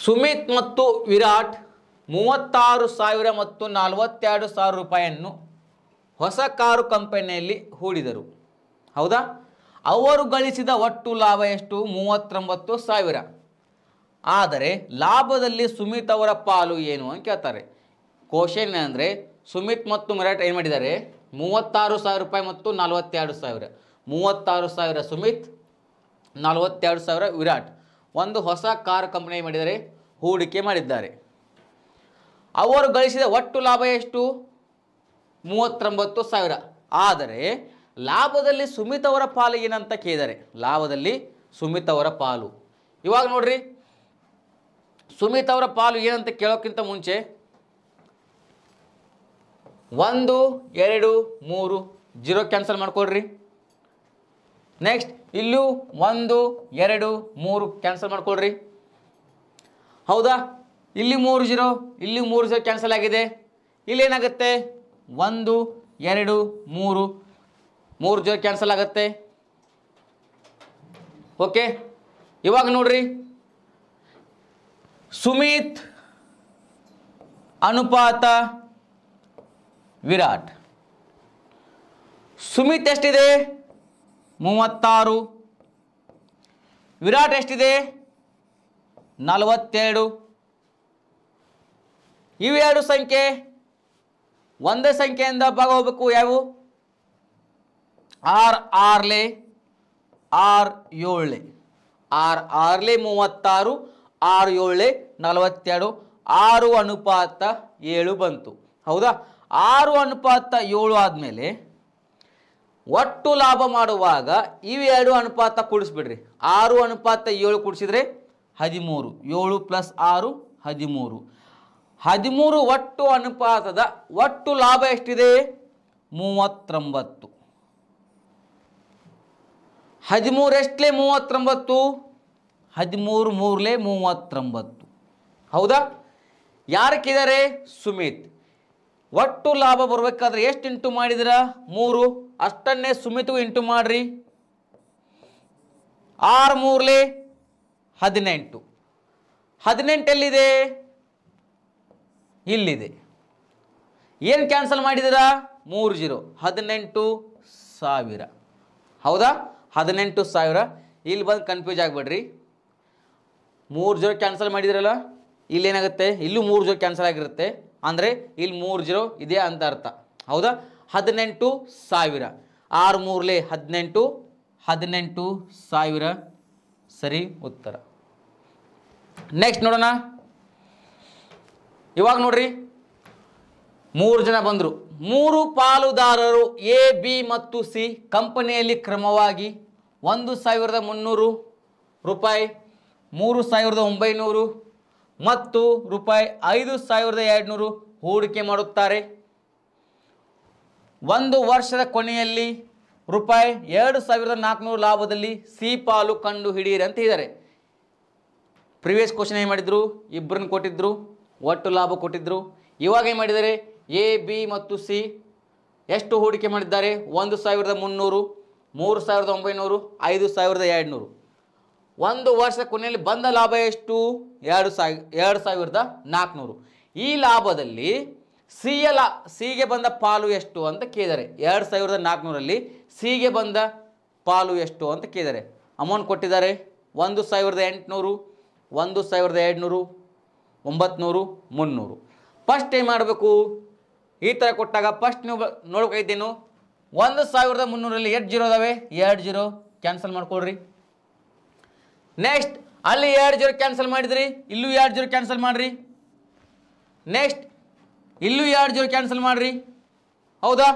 ಸುಮಿತ್ ಮತ್ತು ವಿರಾಟ್ ಮೂವತ್ತಾರು ಸಾವಿರ ಮತ್ತು ನಲವತ್ತೆರಡು ಸಾವಿರ ರೂಪಾಯಿಯನ್ನು ಹೊಸ ಕಾರು ಕಂಪನಿಯಲ್ಲಿ ಹೂಡಿದರು ಹೌದಾ ಅವರು ಗಳಿಸಿದ ಒಟ್ಟು ಲಾಭ ಎಷ್ಟು ಮೂವತ್ತೊಂಬತ್ತು ಸಾವಿರ ಆದರೆ ಲಾಭದಲ್ಲಿ ಸುಮಿತ್ ಅವರ ಪಾಲು ಏನು ಅಂತ ಕೇಳ್ತಾರೆ ಕ್ವಶನ್ ಅಂದರೆ ಸುಮಿತ್ ಮತ್ತು ವಿರಾಟ್ ಏನು ಮಾಡಿದ್ದಾರೆ ಮೂವತ್ತಾರು ಸಾವಿರ ರೂಪಾಯಿ ಮತ್ತು ನಲವತ್ತೆರಡು ಸಾವಿರ ಮೂವತ್ತಾರು ಸಾವಿರ ಸುಮಿತ್ ನಲವತ್ತೆರಡು ಸಾವಿರ ವಿರಾಟ್ ಒಂದು ಹೊಸ ಕಾರ್ ಕಂಪನಿ ಮಾಡಿದರೆ ಹೂಡಿಕೆ ಮಾಡಿದ್ದಾರೆ ಅವರು ಗಳಿಸಿದ ಒಟ್ಟು ಲಾಭ ಎಷ್ಟು ಮೂವತ್ತೊಂಬತ್ತು ಸಾವಿರ ಆದರೆ ಲಾಭದಲ್ಲಿ ಸುಮಿತ್ ಅವರ ಪಾಲು ಏನಂತ ಕೇಳಿದರೆ ಲಾಭದಲ್ಲಿ ಸುಮಿತ್ ಅವರ ಪಾಲು ಇವಾಗ ನೋಡ್ರಿ ಸುಮಿತ್ ಅವರ ಪಾಲು ಏನಂತ ಕೇಳೋಕ್ಕಿಂತ ಮುಂಚೆ ಒಂದು ಎರಡು ಮೂರು ಜೀರೋ ಕ್ಯಾನ್ಸಲ್ ಮಾಡಿಕೊಡ್ರಿ ನೆಕ್ಸ್ಟ್ ಇಲ್ಲೂ ಒಂದು ಎರಡು ಮೂರು ಕ್ಯಾನ್ಸಲ್ ಮಾಡಿಕೊಡ್ರಿ ಹೌದಾ ಇಲ್ಲಿ ಮೂರು ಜೀರೋ ಇಲ್ಲಿ ಮೂರು ಜೀರೋ ಕ್ಯಾನ್ಸಲ್ ಆಗಿದೆ ಇಲ್ಲೇನಾಗುತ್ತೆ ಒಂದು ಎರಡು ಮೂರು ಮೂರು ಜೀರೋ ಕ್ಯಾನ್ಸಲ್ ಆಗುತ್ತೆ ಓಕೆ ಇವಾಗ ನೋಡ್ರಿ ಸುಮಿತ್ ಅನುಪಾತ ವಿರಾಟ್ ಸುಮಿತ್ ಎಷ್ಟಿದೆ ಮೂವತ್ತಾರು ವಿರಾಟ್ ಎಷ್ಟಿದೆ ನಲವತ್ತೆರಡು ಇವೆರಡು ಸಂಖ್ಯೆ ಒಂದೇ ಸಂಖ್ಯೆಯಿಂದ ಭಾಗ ಹೋಗ್ಬೇಕು ಯಾವುವು ಆರ್ ಆರ್ಲೆ ಆರ್ ಏಳೆ ಆರ್ ಆರ್ಲೆ ಮೂವತ್ತಾರು ಆರ್ ಏಳೆ ನಲವತ್ತೆರಡು ಆರು ಅನುಪಾತ ಏಳು ಬಂತು ಹೌದಾ ಆರು ಅನುಪಾತ ಏಳು ಆದಮೇಲೆ ಒಟ್ಟು ಲಾಭ ಮಾಡುವಾಗ ಇವು ಎರಡು ಅನುಪಾತ ಕೂಡಿಸ್ಬಿಡ್ರಿ ಆರು ಅನುಪಾತ ಏಳು ಕೂಡಿಸಿದ್ರೆ ಹದಿಮೂರು ಏಳು ಪ್ಲಸ್ ಆರು ಹದಿಮೂರು ಹದಿಮೂರು ಒಟ್ಟು ಅನುಪಾತದ ಒಟ್ಟು ಲಾಭ ಎಷ್ಟಿದೆ ಮೂವತ್ತೊಂಬತ್ತು ಹದಿಮೂರು ಎಷ್ಟಲೇ ಮೂವತ್ತೊಂಬತ್ತು ಹದಿಮೂರು ಮೂರಲೇ ಮೂವತ್ತೊಂಬತ್ತು ಹೌದಾ ಯಾರಕ್ಕಿದ್ದಾರೆ ಸುಮಿತ್ ಒಟ್ಟು ಲಾಭ ಬರಬೇಕಾದ್ರೆ ಎಷ್ಟು ಇಂಟು ಮಾಡಿದಿರ ಮೂರು ಅಷ್ಟನ್ನೇ ಸುಮಿತಿಗೂ ಇಂಟು ಮಾಡಿರಿ ಆರು ಮೂರಲಿ ಹದಿನೆಂಟು ಹದಿನೆಂಟಲ್ಲಿದೆ ಇಲ್ಲಿದೆ ಏನು ಕ್ಯಾನ್ಸಲ್ ಮಾಡಿದಿರಾ ಮೂರು ಜೀರೋ ಹದಿನೆಂಟು ಸಾವಿರ ಹೌದಾ ಹದಿನೆಂಟು ಸಾವಿರ ಇಲ್ಲಿ ಬಂದು ಕನ್ಫ್ಯೂಸ್ ಆಗಬೇಡ್ರಿ ಮೂರು ಜೀರೋ ಕ್ಯಾನ್ಸಲ್ ಮಾಡಿದಿರಲ್ಲ ಇಲ್ಲೇನಾಗುತ್ತೆ ಇಲ್ಲೂ ಮೂರು ಜೀರೋ ಕ್ಯಾನ್ಸಲ್ ಆಗಿರುತ್ತೆ ಅಂದರೆ ಇಲ್ಲಿ ಮೂರು ಜೀರೋ ಇದೆ ಅಂತ ಅರ್ಥ ಹೌದಾ ಹದಿನೆಂಟು ಸಾವಿರ ಆರು ಮೂರಲೆ ಹದಿನೆಂಟು ಹದಿನೆಂಟು ಸಾವಿರ ಸರಿ ಉತ್ತರ ನೆಕ್ಸ್ಟ್ ನೋಡೋಣ ಇವಾಗ ನೋಡ್ರಿ ಮೂರು ಜನ ಬಂದರು ಮೂರು ಪಾಲುದಾರರು ಎ ಬಿ ಮತ್ತು ಸಿ ಕಂಪನಿಯಲ್ಲಿ ಕ್ರಮವಾಗಿ ಒಂದು ಸಾವಿರದ ಮುನ್ನೂರು ರೂಪಾಯಿ ಮೂರು ಸಾವಿರದ ಒಂಬೈನೂರು ಮತ್ತು ರೂಪಾಯಿ ಐದು ಸಾವಿರದ ಎರಡುನೂರು ಹೂಡಿಕೆ ಮಾಡುತ್ತಾರೆ ಒಂದು ವರ್ಷದ ಕೊನೆಯಲ್ಲಿ ರೂಪಾಯಿ ಎರಡು ಸಾವಿರದ ನಾಲ್ಕುನೂರು ಲಾಭದಲ್ಲಿ ಸಿ ಪಾಲು ಕಂಡು ಹಿಡಿಯಿರಿ ಅಂತ ಹೇಳಿದ್ದಾರೆ ಪ್ರಿವಿಯಸ್ ಕ್ವಶನ್ ಏನು ಮಾಡಿದರು ಇಬ್ಬರನ್ನು ಕೊಟ್ಟಿದ್ದರು ಒಟ್ಟು ಲಾಭ ಕೊಟ್ಟಿದ್ದರು ಇವಾಗ ಏನು ಮಾಡಿದರೆ ಎ ಬಿ ಮತ್ತು ಸಿ ಎಷ್ಟು ಹೂಡಿಕೆ ಮಾಡಿದ್ದಾರೆ ಒಂದು ಸಾವಿರದ ಮುನ್ನೂರು ಮೂರು ಸಾವಿರದ ಒಂಬೈನೂರು ಐದು ಸಾವಿರದ ಎರಡುನೂರು ಒಂದು ವರ್ಷ ಕೊನೆಯಲ್ಲಿ ಬಂದ ಲಾಭ ಎಷ್ಟು ಎರಡು ಸಾವಿರ ಎರಡು ಸಾವಿರದ ನಾಲ್ಕುನೂರು ಈ ಲಾಭದಲ್ಲಿ ಸಿಯ ಲಾ ಸಿಗೆ ಬಂದ ಪಾಲು ಎಷ್ಟು ಅಂತ ಕೇಳಿದ್ದಾರೆ ಎರಡು ಸಾವಿರದ ನಾಲ್ಕುನೂರಲ್ಲಿ ಸಿಗೆ ಬಂದ ಪಾಲು ಎಷ್ಟು ಅಂತ ಕೇಳಿದ್ದಾರೆ ಅಮೌಂಟ್ ಕೊಟ್ಟಿದ್ದಾರೆ ಒಂದು ಸಾವಿರದ ಎಂಟುನೂರು ಒಂದು ಸಾವಿರದ ಎರಡುನೂರು ಒಂಬತ್ನೂರು ಮುನ್ನೂರು ಫಸ್ಟ್ ಏನು ಮಾಡಬೇಕು ಈ ಥರ ಕೊಟ್ಟಾಗ ಫಸ್ಟ್ ನೀವು ನೋಡ್ಕೊಳ್ತೇನು ಒಂದು ಸಾವಿರದ ಮುನ್ನೂರಲ್ಲಿ ಎರಡು ಜೀರೋ ಅದಾವೆ ಎರಡು ಜೀರೋ ಕ್ಯಾನ್ಸಲ್ ಮಾಡ್ಕೊಳ್ರಿ ನೆಕ್ಸ್ಟ್ ಅಲ್ಲಿ ಎರಡು ಜೀರೋ ಕ್ಯಾನ್ಸಲ್ ಮಾಡಿದ್ರಿ ಇಲ್ಲೂ ಎರಡು ಜೀರೋ ಕ್ಯಾನ್ಸಲ್ ಮಾಡಿರಿ ನೆಕ್ಸ್ಟ್ ಇಲ್ಲೂ ಎರಡು ಜೀರೋ ಕ್ಯಾನ್ಸಲ್ ಮಾಡಿರಿ ಹೌದಾ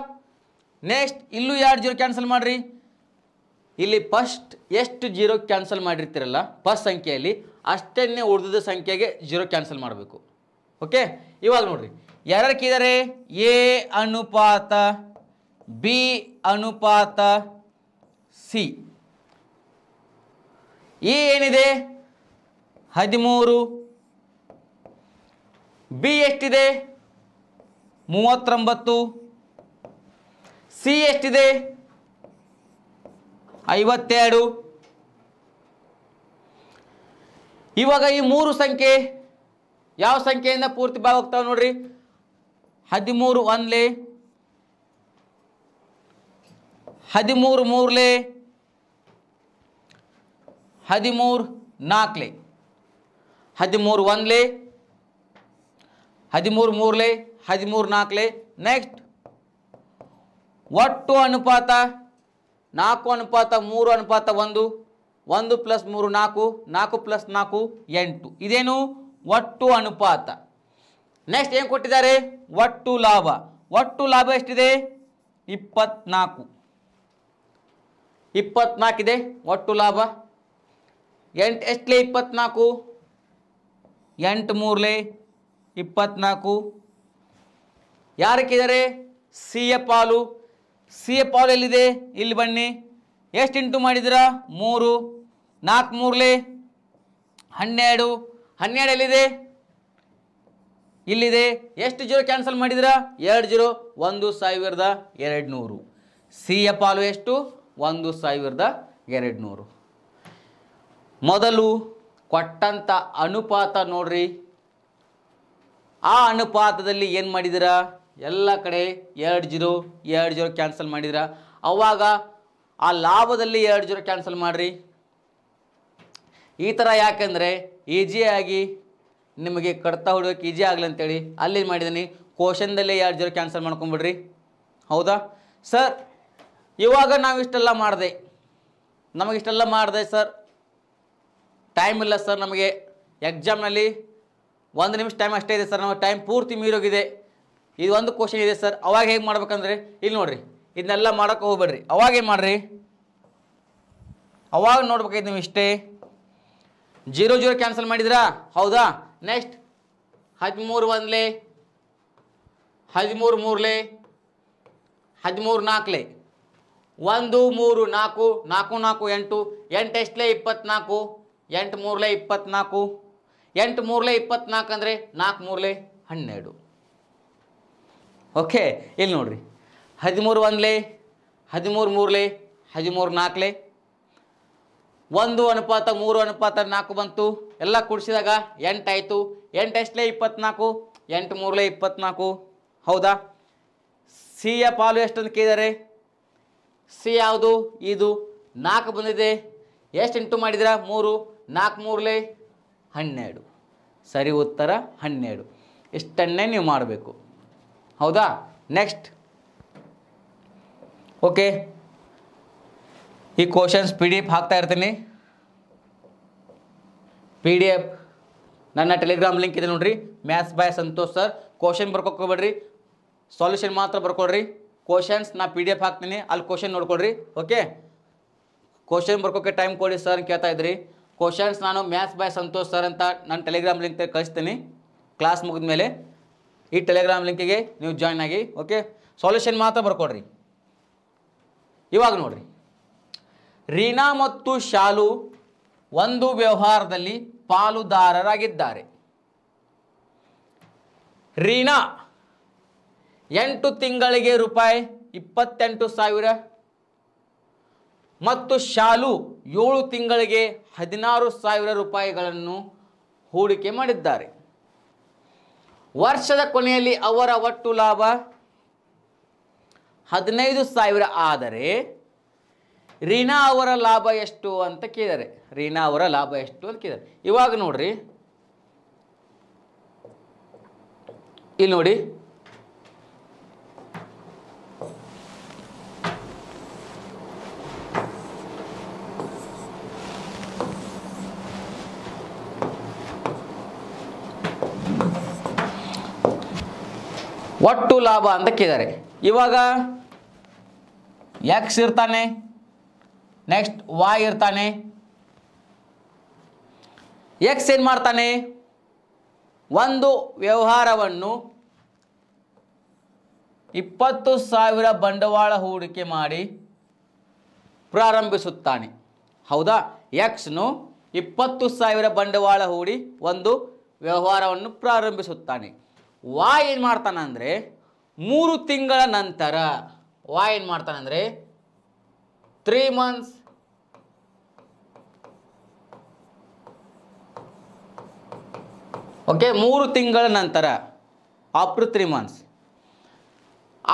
ನೆಕ್ಸ್ಟ್ ಇಲ್ಲೂ ಎರಡು ಜೀರೋ ಕ್ಯಾನ್ಸಲ್ ಮಾಡಿರಿ ಇಲ್ಲಿ ಫಸ್ಟ್ ಎಷ್ಟು ಜೀರೋ ಕ್ಯಾನ್ಸಲ್ ಮಾಡಿರ್ತೀರಲ್ಲ ಫಸ್ಟ್ ಸಂಖ್ಯೆಯಲ್ಲಿ ಅಷ್ಟನ್ನೇ ಉಳಿದ ಸಂಖ್ಯೆಗೆ ಜೀರೋ ಕ್ಯಾನ್ಸಲ್ ಮಾಡಬೇಕು ಓಕೆ ಇವಾಗ ನೋಡಿರಿ ಯಾರ್ಯಾರಕ್ಕಿದ್ದಾರೆ ಎ ಅನುಪಾತ ಬಿ ಅನುಪಾತ ಸಿ ಎ ಏನಿದೆ ಹದಿಮೂರು ಬಿ ಎಷ್ಟಿದೆ ಮೂವತ್ತೊಂಬತ್ತು ಸಿ ಎಷ್ಟಿದೆ ಐವತ್ತೆರಡು ಇವಾಗ ಈ ಮೂರು ಸಂಖ್ಯೆ ಯಾವ ಸಂಖ್ಯೆಯಿಂದ ಪೂರ್ತಿ ಭಾಗ ಹೋಗ್ತಾವೆ ನೋಡ್ರಿ ಹದಿಮೂರು ಒನ್ಲೆ ಹದಿಮೂರು ಮೂರ್ಲೆ ಹದಿಮೂರು ನಾಲ್ಕಲೆ ಹದಿಮೂರು ಒಂದ್ಲೆ ಹದಿಮೂರು ಮೂರಲೆ ಹದಿಮೂರು ನಾಲ್ಕಲೆ ನೆಕ್ಸ್ಟ್ ಒಟ್ಟು ಅನುಪಾತ ನಾಲ್ಕು ಅನುಪಾತ ಮೂರು ಅನುಪಾತ ಒಂದು ಒಂದು ಪ್ಲಸ್ ಮೂರು ನಾಲ್ಕು ನಾಲ್ಕು ಪ್ಲಸ್ ನಾಲ್ಕು ಎಂಟು ಇದೇನು ಒಟ್ಟು ಅನುಪಾತ ನೆಕ್ಸ್ಟ್ ಏನು ಕೊಟ್ಟಿದ್ದಾರೆ ಒಟ್ಟು ಲಾಭ ಒಟ್ಟು ಲಾಭ ಎಷ್ಟಿದೆ ಇಪ್ಪತ್ನಾಲ್ಕು ಇಪ್ಪತ್ನಾಲ್ಕಿದೆ ಒಟ್ಟು ಲಾಭ ಎಂಟು ಎಷ್ಟಲೇ ಇಪ್ಪತ್ನಾಲ್ಕು ಎಂಟು ಮೂರಲೆ ಇಪ್ಪತ್ನಾಲ್ಕು ಯಾರಕ್ಕಿದ್ದಾರೆ ಸಿ ಎ ಪಾಲು ಸಿ ಎ ಪಾಲು ಎಲ್ಲಿದೆ ಇಲ್ಲಿ ಬನ್ನಿ ಎಷ್ಟು ಇಂಟು ಮಾಡಿದ್ರ ಮೂರು ನಾಲ್ಕು ಮೂರಲೆ ಹನ್ನೆರಡು ಹನ್ನೆರಡು ಎಲ್ಲಿದೆ ಇಲ್ಲಿದೆ ಎಷ್ಟು ಜೀರೋ ಕ್ಯಾನ್ಸಲ್ ಮಾಡಿದ್ರ ಎರಡು ಜೀರೋ ಒಂದು ಸಾವಿರದ ಎರಡು ನೂರು ಸಿ ಎ ಪಾಲು ಎಷ್ಟು ಒಂದು ಸಾವಿರದ ಎರಡು ನೂರು ಮೊದಲು ಕೊಟ್ಟಂಥ ಅನುಪಾತ ನೋಡ್ರಿ ಆ ಅನುಪಾತದಲ್ಲಿ ಏನು ಮಾಡಿದಿರ ಎಲ್ಲ ಕಡೆ ಎರಡು ಜೀರೋ ಎರಡು ಜೀರೋ ಕ್ಯಾನ್ಸಲ್ ಮಾಡಿದಿರ ಅವಾಗ ಆ ಲಾಭದಲ್ಲಿ ಎರಡು ಜೀರೋ ಕ್ಯಾನ್ಸಲ್ ಮಾಡಿರಿ ಈ ಥರ ಯಾಕೆಂದರೆ ಈಜಿಯಾಗಿ ನಿಮಗೆ ಕಡ್ತಾ ಹುಡುಗಕ್ಕೆ ಈಜಿ ಆಗಲಿ ಅಂತೇಳಿ ಅಲ್ಲಿ ಮಾಡಿದ್ದೀನಿ ಕೋಶನ್ದಲ್ಲೇ ಎರಡು ಜೀರೋ ಕ್ಯಾನ್ಸಲ್ ಮಾಡ್ಕೊಂಬಿಡ್ರಿ ಹೌದಾ ಸರ್ ಇವಾಗ ನಾವು ಇಷ್ಟೆಲ್ಲ ಮಾಡಿದೆ ನಮಗಿಷ್ಟೆಲ್ಲ ಮಾಡಿದೆ ಸರ್ ಟೈಮ್ ಇಲ್ಲ ಸರ್ ನಮಗೆ ಎಕ್ಸಾಮ್ನಲ್ಲಿ ಒಂದು ನಿಮಿಷ ಟೈಮ್ ಅಷ್ಟೇ ಇದೆ ಸರ್ ನಮಗೆ ಟೈಮ್ ಪೂರ್ತಿ ಮೀರೋಗಿದೆ ಇದು ಒಂದು ಕ್ವಶನ್ ಇದೆ ಸರ್ ಅವಾಗ ಹೇಗೆ ಮಾಡ್ಬೇಕಂದ್ರೆ ಇಲ್ಲಿ ನೋಡಿರಿ ಇದನ್ನೆಲ್ಲ ಮಾಡೋಕೆ ಹೋಗ್ಬೇಡ್ರಿ ಅವಾಗೇನು ಮಾಡಿರಿ ಅವಾಗ ನೋಡ್ಬೇಕಾಯ್ತು ನೀವು ಇಷ್ಟೇ ಜೀರೋ ಜೀರೋ ಕ್ಯಾನ್ಸಲ್ ಮಾಡಿದ್ರಾ ಹೌದಾ ನೆಕ್ಸ್ಟ್ ಹದಿಮೂರು ಒಂದ್ಲೆ ಹದಿಮೂರು ಮೂರಲೆ ಹದಿಮೂರು ನಾಲ್ಕಲೆ ಒಂದು ಮೂರು ನಾಲ್ಕು ನಾಲ್ಕು ನಾಲ್ಕು ಎಂಟು ಎಂಟು ಎಷ್ಟಲೇ ಇಪ್ಪತ್ನಾಲ್ಕು ಎಂಟು ಮೂರಲೆ ಇಪ್ಪತ್ತ್ನಾಲ್ಕು ಎಂಟು ಮೂರಲೆ ಇಪ್ಪತ್ತ್ನಾಲ್ಕು ಅಂದರೆ ನಾಲ್ಕು ಮೂರಲೆ ಹನ್ನೆರಡು ಓಕೆ ಇಲ್ಲಿ ನೋಡಿರಿ ಹದಿಮೂರು ಒಂದಲೇ ಹದಿಮೂರು ಮೂರಲೆ ಹದಿಮೂರು ನಾಲ್ಕಲೆ ಒಂದು ಅನುಪಾತ ಮೂರು ಅನುಪಾತ ನಾಲ್ಕು ಬಂತು ಎಲ್ಲ ಕೂಡಿಸಿದಾಗ ಎಂಟಾಯಿತು ಎಂಟು ಎಷ್ಟಲೇ ಇಪ್ಪತ್ತ್ನಾಲ್ಕು ಎಂಟು ಮೂರಲೇ ಇಪ್ಪತ್ನಾಲ್ಕು ಹೌದಾ ಸಿ ಯ ಪಾಲು ಎಷ್ಟೊಂದು ಕೇಳಿದ್ದಾರೆ ಸಿ ಯಾವುದು ಇದು ನಾಲ್ಕು ಬಂದಿದೆ ಎಷ್ಟು ಇಂಟು ಮಾಡಿದಿರಾ ಮೂರು ನಾಲ್ಕು ಮೂರ್ಲೆ ಹನ್ನೆರಡು ಸರಿ ಉತ್ತರ ಹನ್ನೆರಡು ಇಷ್ಟನ್ನೇ ನೀವು ಮಾಡಬೇಕು ಹೌದಾ ನೆಕ್ಸ್ಟ್ ಓಕೆ ಈ ಕ್ವಶನ್ಸ್ ಪಿ ಡಿ ಎಫ್ ಹಾಕ್ತಾ ಇರ್ತೀನಿ ಪಿ ಡಿ ಎಫ್ ನನ್ನ ಟೆಲಿಗ್ರಾಮ್ ಲಿಂಕ್ ಇದೆ ನೋಡಿರಿ maths by Santosh sir question ಬರ್ಕೋಬೇಡ್ರಿ ಸಾಲ್ಯೂಷನ್ ಮಾತ್ರ ಬರ್ಕೊಳ್ರಿ ಕ್ವಶನ್ಸ್ ನಾ ಪಿ ಡಿ ಎಫ್ ಹಾಕ್ತೀನಿ ಅಲ್ಲಿ ಕ್ವಶನ್ ನೋಡ್ಕೊಳ್ರಿ ಓಕೆ ಕ್ವಶನ್ ಬರ್ಕೋಕ್ಕೆ ಟೈಮ್ ಕೊಡಿ ಸರ್ ಕೇಳ್ತಾ ಇದ್ರಿ ಕ್ವಶನ್ಸ್ ನಾನು ಮ್ಯಾಥ್ಸ್ ಬಾಯ್ ಸಂತೋಷ್ ಸರ್ ಅಂತ ನಾನು ಟೆಲಿಗ್ರಾಮ್ ಲಿಂಕ್ ಕಳಿಸ್ತೀನಿ ಕ್ಲಾಸ್ ಮುಗಿದ ಮೇಲೆ ಈ ಟೆಲಿಗ್ರಾಮ್ ಲಿಂಕಿಗೆ ನೀವು ಜಾಯ್ನ್ ಆಗಿ ಓಕೆ ಸೊಲ್ಯೂಷನ್ ಮಾತ್ರ ಬರ್ಕೊಡ್ರಿ ಇವಾಗ ನೋಡಿರಿ ರೀನಾ ಮತ್ತು ಶಾಲು ಒಂದು ವ್ಯವಹಾರದಲ್ಲಿ ಪಾಲುದಾರರಾಗಿದ್ದಾರೆ ರೀನಾ ಎಂಟು ತಿಂಗಳಿಗೆ ರೂಪಾಯಿ ಇಪ್ಪತ್ತೆಂಟು ಸಾವಿರ ಮತ್ತು ಶಾಲು ಏಳು ತಿಂಗಳಿಗೆ ಹದಿನಾರು ಸಾವಿರ ರೂಪಾಯಿಗಳನ್ನು ಹೂಡಿಕೆ ಮಾಡಿದ್ದಾರೆ ವರ್ಷದ ಕೊನೆಯಲ್ಲಿ ಅವರ ಒಟ್ಟು ಲಾಭ ಹದಿನೈದು ಸಾವಿರ ಆದರೆ ರೀನಾ ಅವರ ಲಾಭ ಎಷ್ಟು ಅಂತ ಕೇಳಿದ್ದಾರೆ ರೀನಾ ಅವರ ಲಾಭ ಎಷ್ಟು ಅಂತ ಕೇಳಿದ್ದಾರೆ ಇವಾಗ ನೋಡ್ರಿ ಇಲ್ಲಿ ನೋಡಿ ಒಟ್ಟು ಲಾಭ ಅಂತ ಕೇಳಿದ್ದಾರೆ ಇವಾಗ ಎಕ್ಸ್ ಇರ್ತಾನೆ ನೆಕ್ಸ್ಟ್ ವಾಯ್ ಇರ್ತಾನೆ ಎಕ್ಸ್ ಏನು ಮಾಡ್ತಾನೆ ಒಂದು ವ್ಯವಹಾರವನ್ನು ಇಪ್ಪತ್ತು ಸಾವಿರ ಬಂಡವಾಳ ಹೂಡಿಕೆ ಮಾಡಿ ಪ್ರಾರಂಭಿಸುತ್ತಾನೆ ಹೌದಾ ಎಕ್ಸ್ನು ಇಪ್ಪತ್ತು ಸಾವಿರ ಬಂಡವಾಳ ಹೂಡಿ ಒಂದು ವ್ಯವಹಾರವನ್ನು ಪ್ರಾರಂಭಿಸುತ್ತಾನೆ ವಾ ಏನು ಮಾಡ್ತಾನಂದರೆ ಮೂರು ತಿಂಗಳ ನಂತರ ವಾ ಏನು ಮಾಡ್ತಾನಂದರೆ ತ್ರೀ ಮಂತ್ಸ್ ಓಕೆ ಮೂರು ತಿಂಗಳ ನಂತರ ಆಫ್ಟರ್ ತ್ರೀ ಮಂತ್ಸ್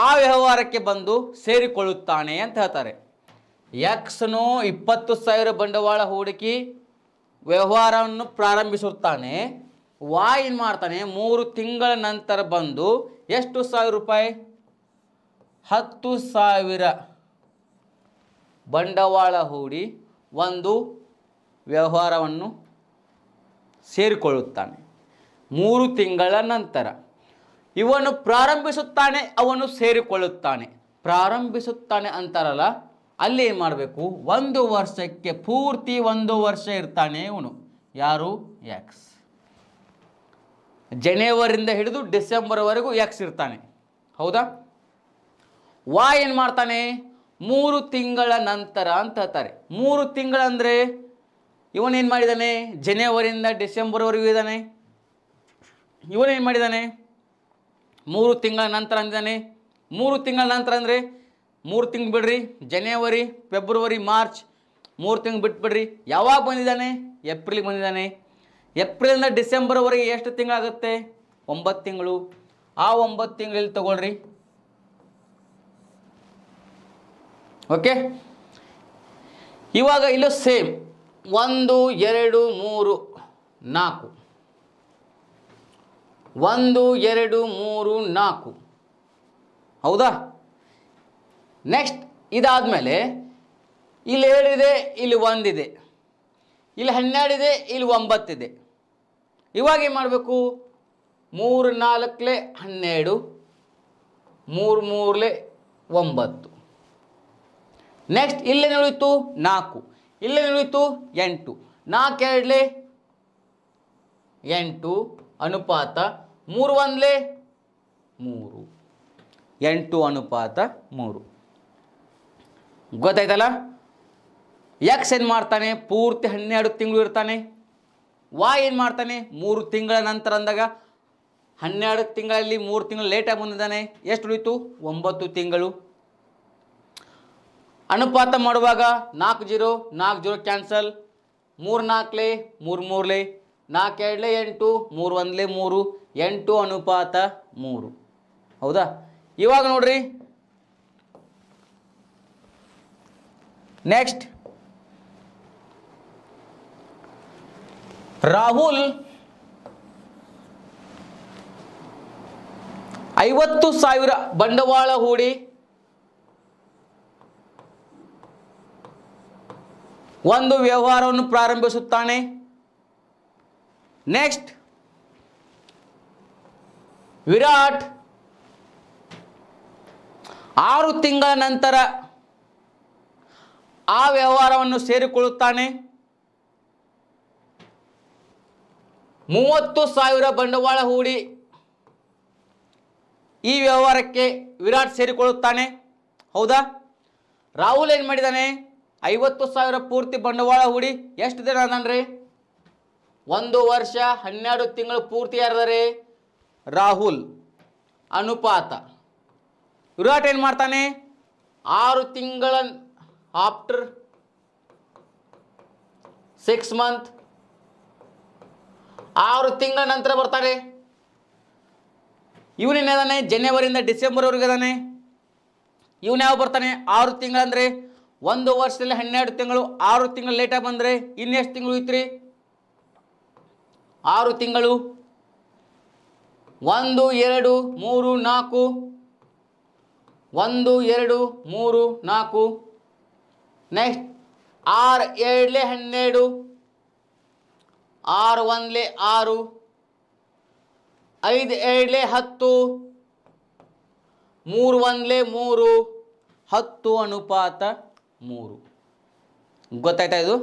ಆ ವ್ಯವಹಾರಕ್ಕೆ ಬಂದು ಸೇರಿಕೊಳ್ಳುತ್ತಾನೆ ಅಂತ ಹೇಳ್ತಾರೆ ಎಕ್ಸ್ನು ಇಪ್ಪತ್ತು ಸಾವಿರ ಬಂಡವಾಳ ಹೂಡಿಕೆ ವ್ಯವಹಾರವನ್ನು ಪ್ರಾರಂಭಿಸುತ್ತಾನೆ ವಾ ಏನು ಮಾಡ್ತಾನೆ ಮೂರು ತಿಂಗಳ ನಂತರ ಬಂದು ಎಷ್ಟು ಸಾವಿರ ರೂಪಾಯಿ ಹತ್ತು ಸಾವಿರ ಬಂಡವಾಳ ಹೂಡಿ ಒಂದು ವ್ಯವಹಾರವನ್ನು ಸೇರಿಕೊಳ್ಳುತ್ತಾನೆ ಮೂರು ತಿಂಗಳ ನಂತರ ಇವನು ಪ್ರಾರಂಭಿಸುತ್ತಾನೆ ಅವನು ಸೇರಿಕೊಳ್ಳುತ್ತಾನೆ ಪ್ರಾರಂಭಿಸುತ್ತಾನೆ ಅಂತಾರಲ್ಲ ಅಲ್ಲಿ ಏನು ಮಾಡಬೇಕು ಒಂದು ವರ್ಷಕ್ಕೆ ಪೂರ್ತಿ ಒಂದು ವರ್ಷ ಇರ್ತಾನೆ ಇವನು ಯಾರು ಎಕ್ಸ್ ಜನೇವರಿಂದ ಹಿಡಿದು ಡಿಸೆಂಬರ್ವರೆಗೂ ಎಕ್ಸ್ ಇರ್ತಾನೆ ಹೌದಾ ವಾ ಏನು ಮಾಡ್ತಾನೆ ಮೂರು ತಿಂಗಳ ನಂತರ ಅಂತ ಹೇಳ್ತಾರೆ ಮೂರು ತಿಂಗಳಂದರೆ ಇವನೇನು ಮಾಡಿದ್ದಾನೆ ಜನವರಿಯಿಂದ ಡಿಸೆಂಬರ್ವರೆಗೂ ಇದ್ದಾನೆ ಇವನೇನು ಮಾಡಿದ್ದಾನೆ ಮೂರು ತಿಂಗಳ ನಂತರ ಅಂದಿದ್ದಾನೆ ಮೂರು ತಿಂಗಳ ನಂತರ ಅಂದರೆ ಮೂರು ತಿಂಗಳು ಬಿಡ್ರಿ ಜನವರಿ ಫೆಬ್ರವರಿ ಮಾರ್ಚ್ ಮೂರು ತಿಂಗಳು ಬಿಟ್ಬಿಡ್ರಿ ಯಾವಾಗ ಬಂದಿದ್ದಾನೆ ಏಪ್ರಿಲಿಗೆ ಬಂದಿದ್ದಾನೆ ಏಪ್ರಿಲ್ನ ಡಿಸೆಂಬರ್ವರೆಗೆ ಎಷ್ಟು ತಿಂಗಳಾಗುತ್ತೆ ಒಂಬತ್ತು ತಿಂಗಳು ಆ ಒಂಬತ್ತು ತಿಂಗಳಲ್ಲಿ ತಗೊಳ್ರಿ ಓಕೆ ಇವಾಗ ಇಲ್ಲೂ ಸೇಮ್ ಒಂದು ಎರಡು ಮೂರು ನಾಲ್ಕು ಒಂದು ಎರಡು ಮೂರು ನಾಲ್ಕು ಹೌದಾ ನೆಕ್ಸ್ಟ್ ಇದಾದಮೇಲೆ ಇಲ್ಲಿ ಏಳಿದೆ ಇಲ್ಲಿ ಒಂದಿದೆ ಇಲ್ಲಿ ಹನ್ನೆರಡಿದೆ ಇಲ್ಲಿ ಒಂಬತ್ತಿದೆ ಇವಾಗ ಏನು ಮಾಡಬೇಕು ಮೂರು ನಾಲ್ಕಲೆ ಹನ್ನೆರಡು ಮೂರು ಮೂರಲೆ ಒಂಬತ್ತು ನೆಕ್ಸ್ಟ್ ಇಲ್ಲೇ ಉಳಿತು ನಾಲ್ಕು ಇಲ್ಲೇ ಉಳಿತು ಎಂಟು ನಾಲ್ಕು ನಾಲ್ಕೆರಡಲೆ ಎಂಟು ಅನುಪಾತ ಮೂರು ಒಂದಲೇ ಮೂರು ಎಂಟು ಅನುಪಾತ ಮೂರು ಗೊತ್ತಾಯ್ತಲ್ಲ ಯಕ್ಷ ಏನು ಮಾಡ್ತಾನೆ ಪೂರ್ತಿ ಹನ್ನೆರಡು ತಿಂಗಳು ಇರ್ತಾನೆ ವಾ ಏನು ಮಾಡ್ತಾನೆ ಮೂರು ತಿಂಗಳ ನಂತರ ಅಂದಾಗ ಹನ್ನೆರಡು ತಿಂಗಳಲ್ಲಿ ಮೂರು ತಿಂಗಳು ಲೇಟಾಗಿ ಬಂದಿದ್ದಾನೆ ಎಷ್ಟು ಉಳಿತು ಒಂಬತ್ತು ತಿಂಗಳು ಅನುಪಾತ ಮಾಡುವಾಗ ನಾಲ್ಕು ಜೀರೋ ನಾಲ್ಕು ಜೀರೋ ಕ್ಯಾನ್ಸಲ್ ಮೂರು ನಾಲ್ಕಲೆ ಮೂರು ಮೂರಲೆ ನಾಲ್ಕು ಎರಡಲೆ ಎಂಟು ಮೂರು ಒಂದಲೆ ಮೂರು ಎಂಟು ಅನುಪಾತ ಮೂರು ಹೌದಾ ಇವಾಗ ನೋಡ್ರಿ ನೆಕ್ಸ್ಟ್ ರಾಹುಲ್ ಐವತ್ತು ಸಾವಿರ ಬಂಡವಾಳ ಹೂಡಿ ಒಂದು ವ್ಯವಹಾರವನ್ನು ಪ್ರಾರಂಭಿಸುತ್ತಾನೆ ನೆಕ್ಸ್ಟ್ ವಿರಾಟ್ ಆರು ತಿಂಗಳ ನಂತರ ಆ ವ್ಯವಹಾರವನ್ನು ಸೇರಿಕೊಳ್ಳುತ್ತಾನೆ ಮೂವತ್ತು ಸಾವಿರ ಬಂಡವಾಳ ಹೂಡಿ ಈ ವ್ಯವಹಾರಕ್ಕೆ ವಿರಾಟ್ ಸೇರಿಕೊಳ್ಳುತ್ತಾನೆ ಹೌದಾ ರಾಹುಲ್ ಏನು ಮಾಡಿದ್ದಾನೆ ಐವತ್ತು ಸಾವಿರ ಪೂರ್ತಿ ಬಂಡವಾಳ ಹೂಡಿ ಎಷ್ಟು ದಿನ ಅದನ್ರಿ ಒಂದು ವರ್ಷ ಹನ್ನೆರಡು ತಿಂಗಳು ಪೂರ್ತಿ ಯಾರದರೆ ರಾಹುಲ್ ಅನುಪಾತ ವಿರಾಟ್ ಏನು ಮಾಡ್ತಾನೆ ಆರು ತಿಂಗಳ ಆಫ್ಟರ್ ಸಿಕ್ಸ್ ಮಂತ್ ಆರು ತಿಂಗಳ ನಂತರ ಬರ್ತಾರೆ ಇವನೇನಿದಾನೆ ಜನವರಿಯಿಂದ ಡಿಸೆಂಬರ್ವರೆಗೆ ಇದ್ದಾನೆ ಇವನು ಯಾವ ಬರ್ತಾನೆ ಆರು ತಿಂಗಳಂದ್ರೆ ಒಂದು ವರ್ಷದಲ್ಲಿ ಹನ್ನೆರಡು ತಿಂಗಳು ಆರು ತಿಂಗಳು ಲೇಟಾಗಿ ಬಂದರೆ ಇನ್ನೆಷ್ಟು ತಿಂಗಳು ಇತ್ತು ಆರು ತಿಂಗಳು ಒಂದು ಎರಡು ಮೂರು ನಾಲ್ಕು ಒಂದು ಎರಡು ಮೂರು ನಾಲ್ಕು ನೆಕ್ಸ್ಟ್ ಆರು ಎರಡಲೇ ಹನ್ನೆರಡು ಆರು ಒಂದ್ಲೆ ಆರು ಐದು ಏಳ್ಲೆ ಹತ್ತು ಮೂರು ಒಂದ್ಲೆ ಮೂರು ಹತ್ತು ಅನುಪಾತ ಮೂರು ಗೊತ್ತಾಯ್ತಾ ಇದು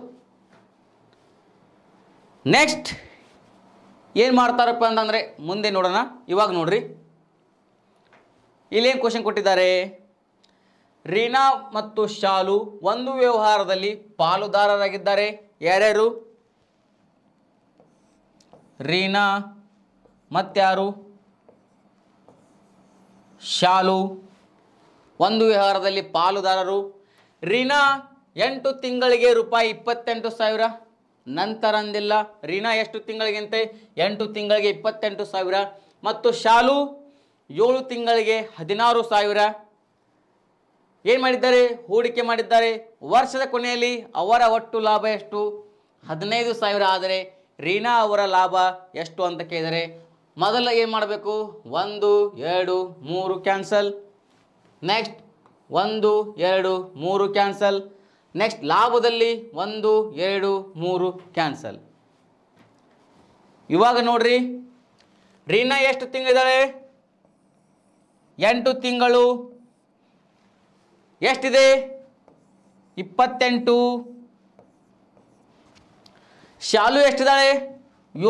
ನೆಕ್ಸ್ಟ್ ಏನು ಮಾಡ್ತಾರಪ್ಪ ಅಂತಂದರೆ ಮುಂದೆ ನೋಡೋಣ ಇವಾಗ ನೋಡ್ರಿ ಇಲ್ಲೇನು ಕ್ವಶನ್ ಕೊಟ್ಟಿದ್ದಾರೆ ರೀನಾ ಮತ್ತು ಶಾಲು ಒಂದು ವ್ಯವಹಾರದಲ್ಲಿ ಪಾಲುದಾರರಾಗಿದ್ದಾರೆ ಯಾರ್ಯಾರು ರೀನಾ ಮತ್ತಾರು ಶಾಲು ಒಂದು ವಿಹಾರದಲ್ಲಿ ಪಾಲುದಾರರು ರೀನಾ ಎಂಟು ತಿಂಗಳಿಗೆ ರೂಪಾಯಿ ಇಪ್ಪತ್ತೆಂಟು ಸಾವಿರ ನಂತರ ಅಂದಿಲ್ಲ ರೀನಾ ಎಷ್ಟು ತಿಂಗಳಿಗಿಂತ ಎಂಟು ತಿಂಗಳಿಗೆ ಇಪ್ಪತ್ತೆಂಟು ಸಾವಿರ ಮತ್ತು ಶಾಲು ಏಳು ತಿಂಗಳಿಗೆ ಹದಿನಾರು ಸಾವಿರ ಏನು ಮಾಡಿದ್ದಾರೆ ಹೂಡಿಕೆ ಮಾಡಿದ್ದಾರೆ ವರ್ಷದ ಕೊನೆಯಲ್ಲಿ ಅವರ ಒಟ್ಟು ಲಾಭ ಎಷ್ಟು ಹದಿನೈದು ಸಾವಿರ ಆದರೆ ರೀನಾ ಅವರ ಲಾಭ ಎಷ್ಟು ಅಂತ ಕೇಳಿದರೆ ಮೊದಲು ಏನು ಮಾಡಬೇಕು ಒಂದು ಎರಡು ಮೂರು ಕ್ಯಾನ್ಸಲ್ ನೆಕ್ಸ್ಟ್ ಒಂದು ಎರಡು ಮೂರು ಕ್ಯಾನ್ಸಲ್ ನೆಕ್ಸ್ಟ್ ಲಾಭದಲ್ಲಿ ಒಂದು ಎರಡು ಮೂರು ಕ್ಯಾನ್ಸಲ್ ಇವಾಗ ನೋಡ್ರಿ ರೀನಾ ಎಷ್ಟು ತಿಂಗಳಿದ್ದಾಳೆ ಎಂಟು ತಿಂಗಳು ಎಷ್ಟಿದೆ ಇಪ್ಪತ್ತೆಂಟು ಶಾಲು ಎಷ್ಟಿದ್ದಾಳೆ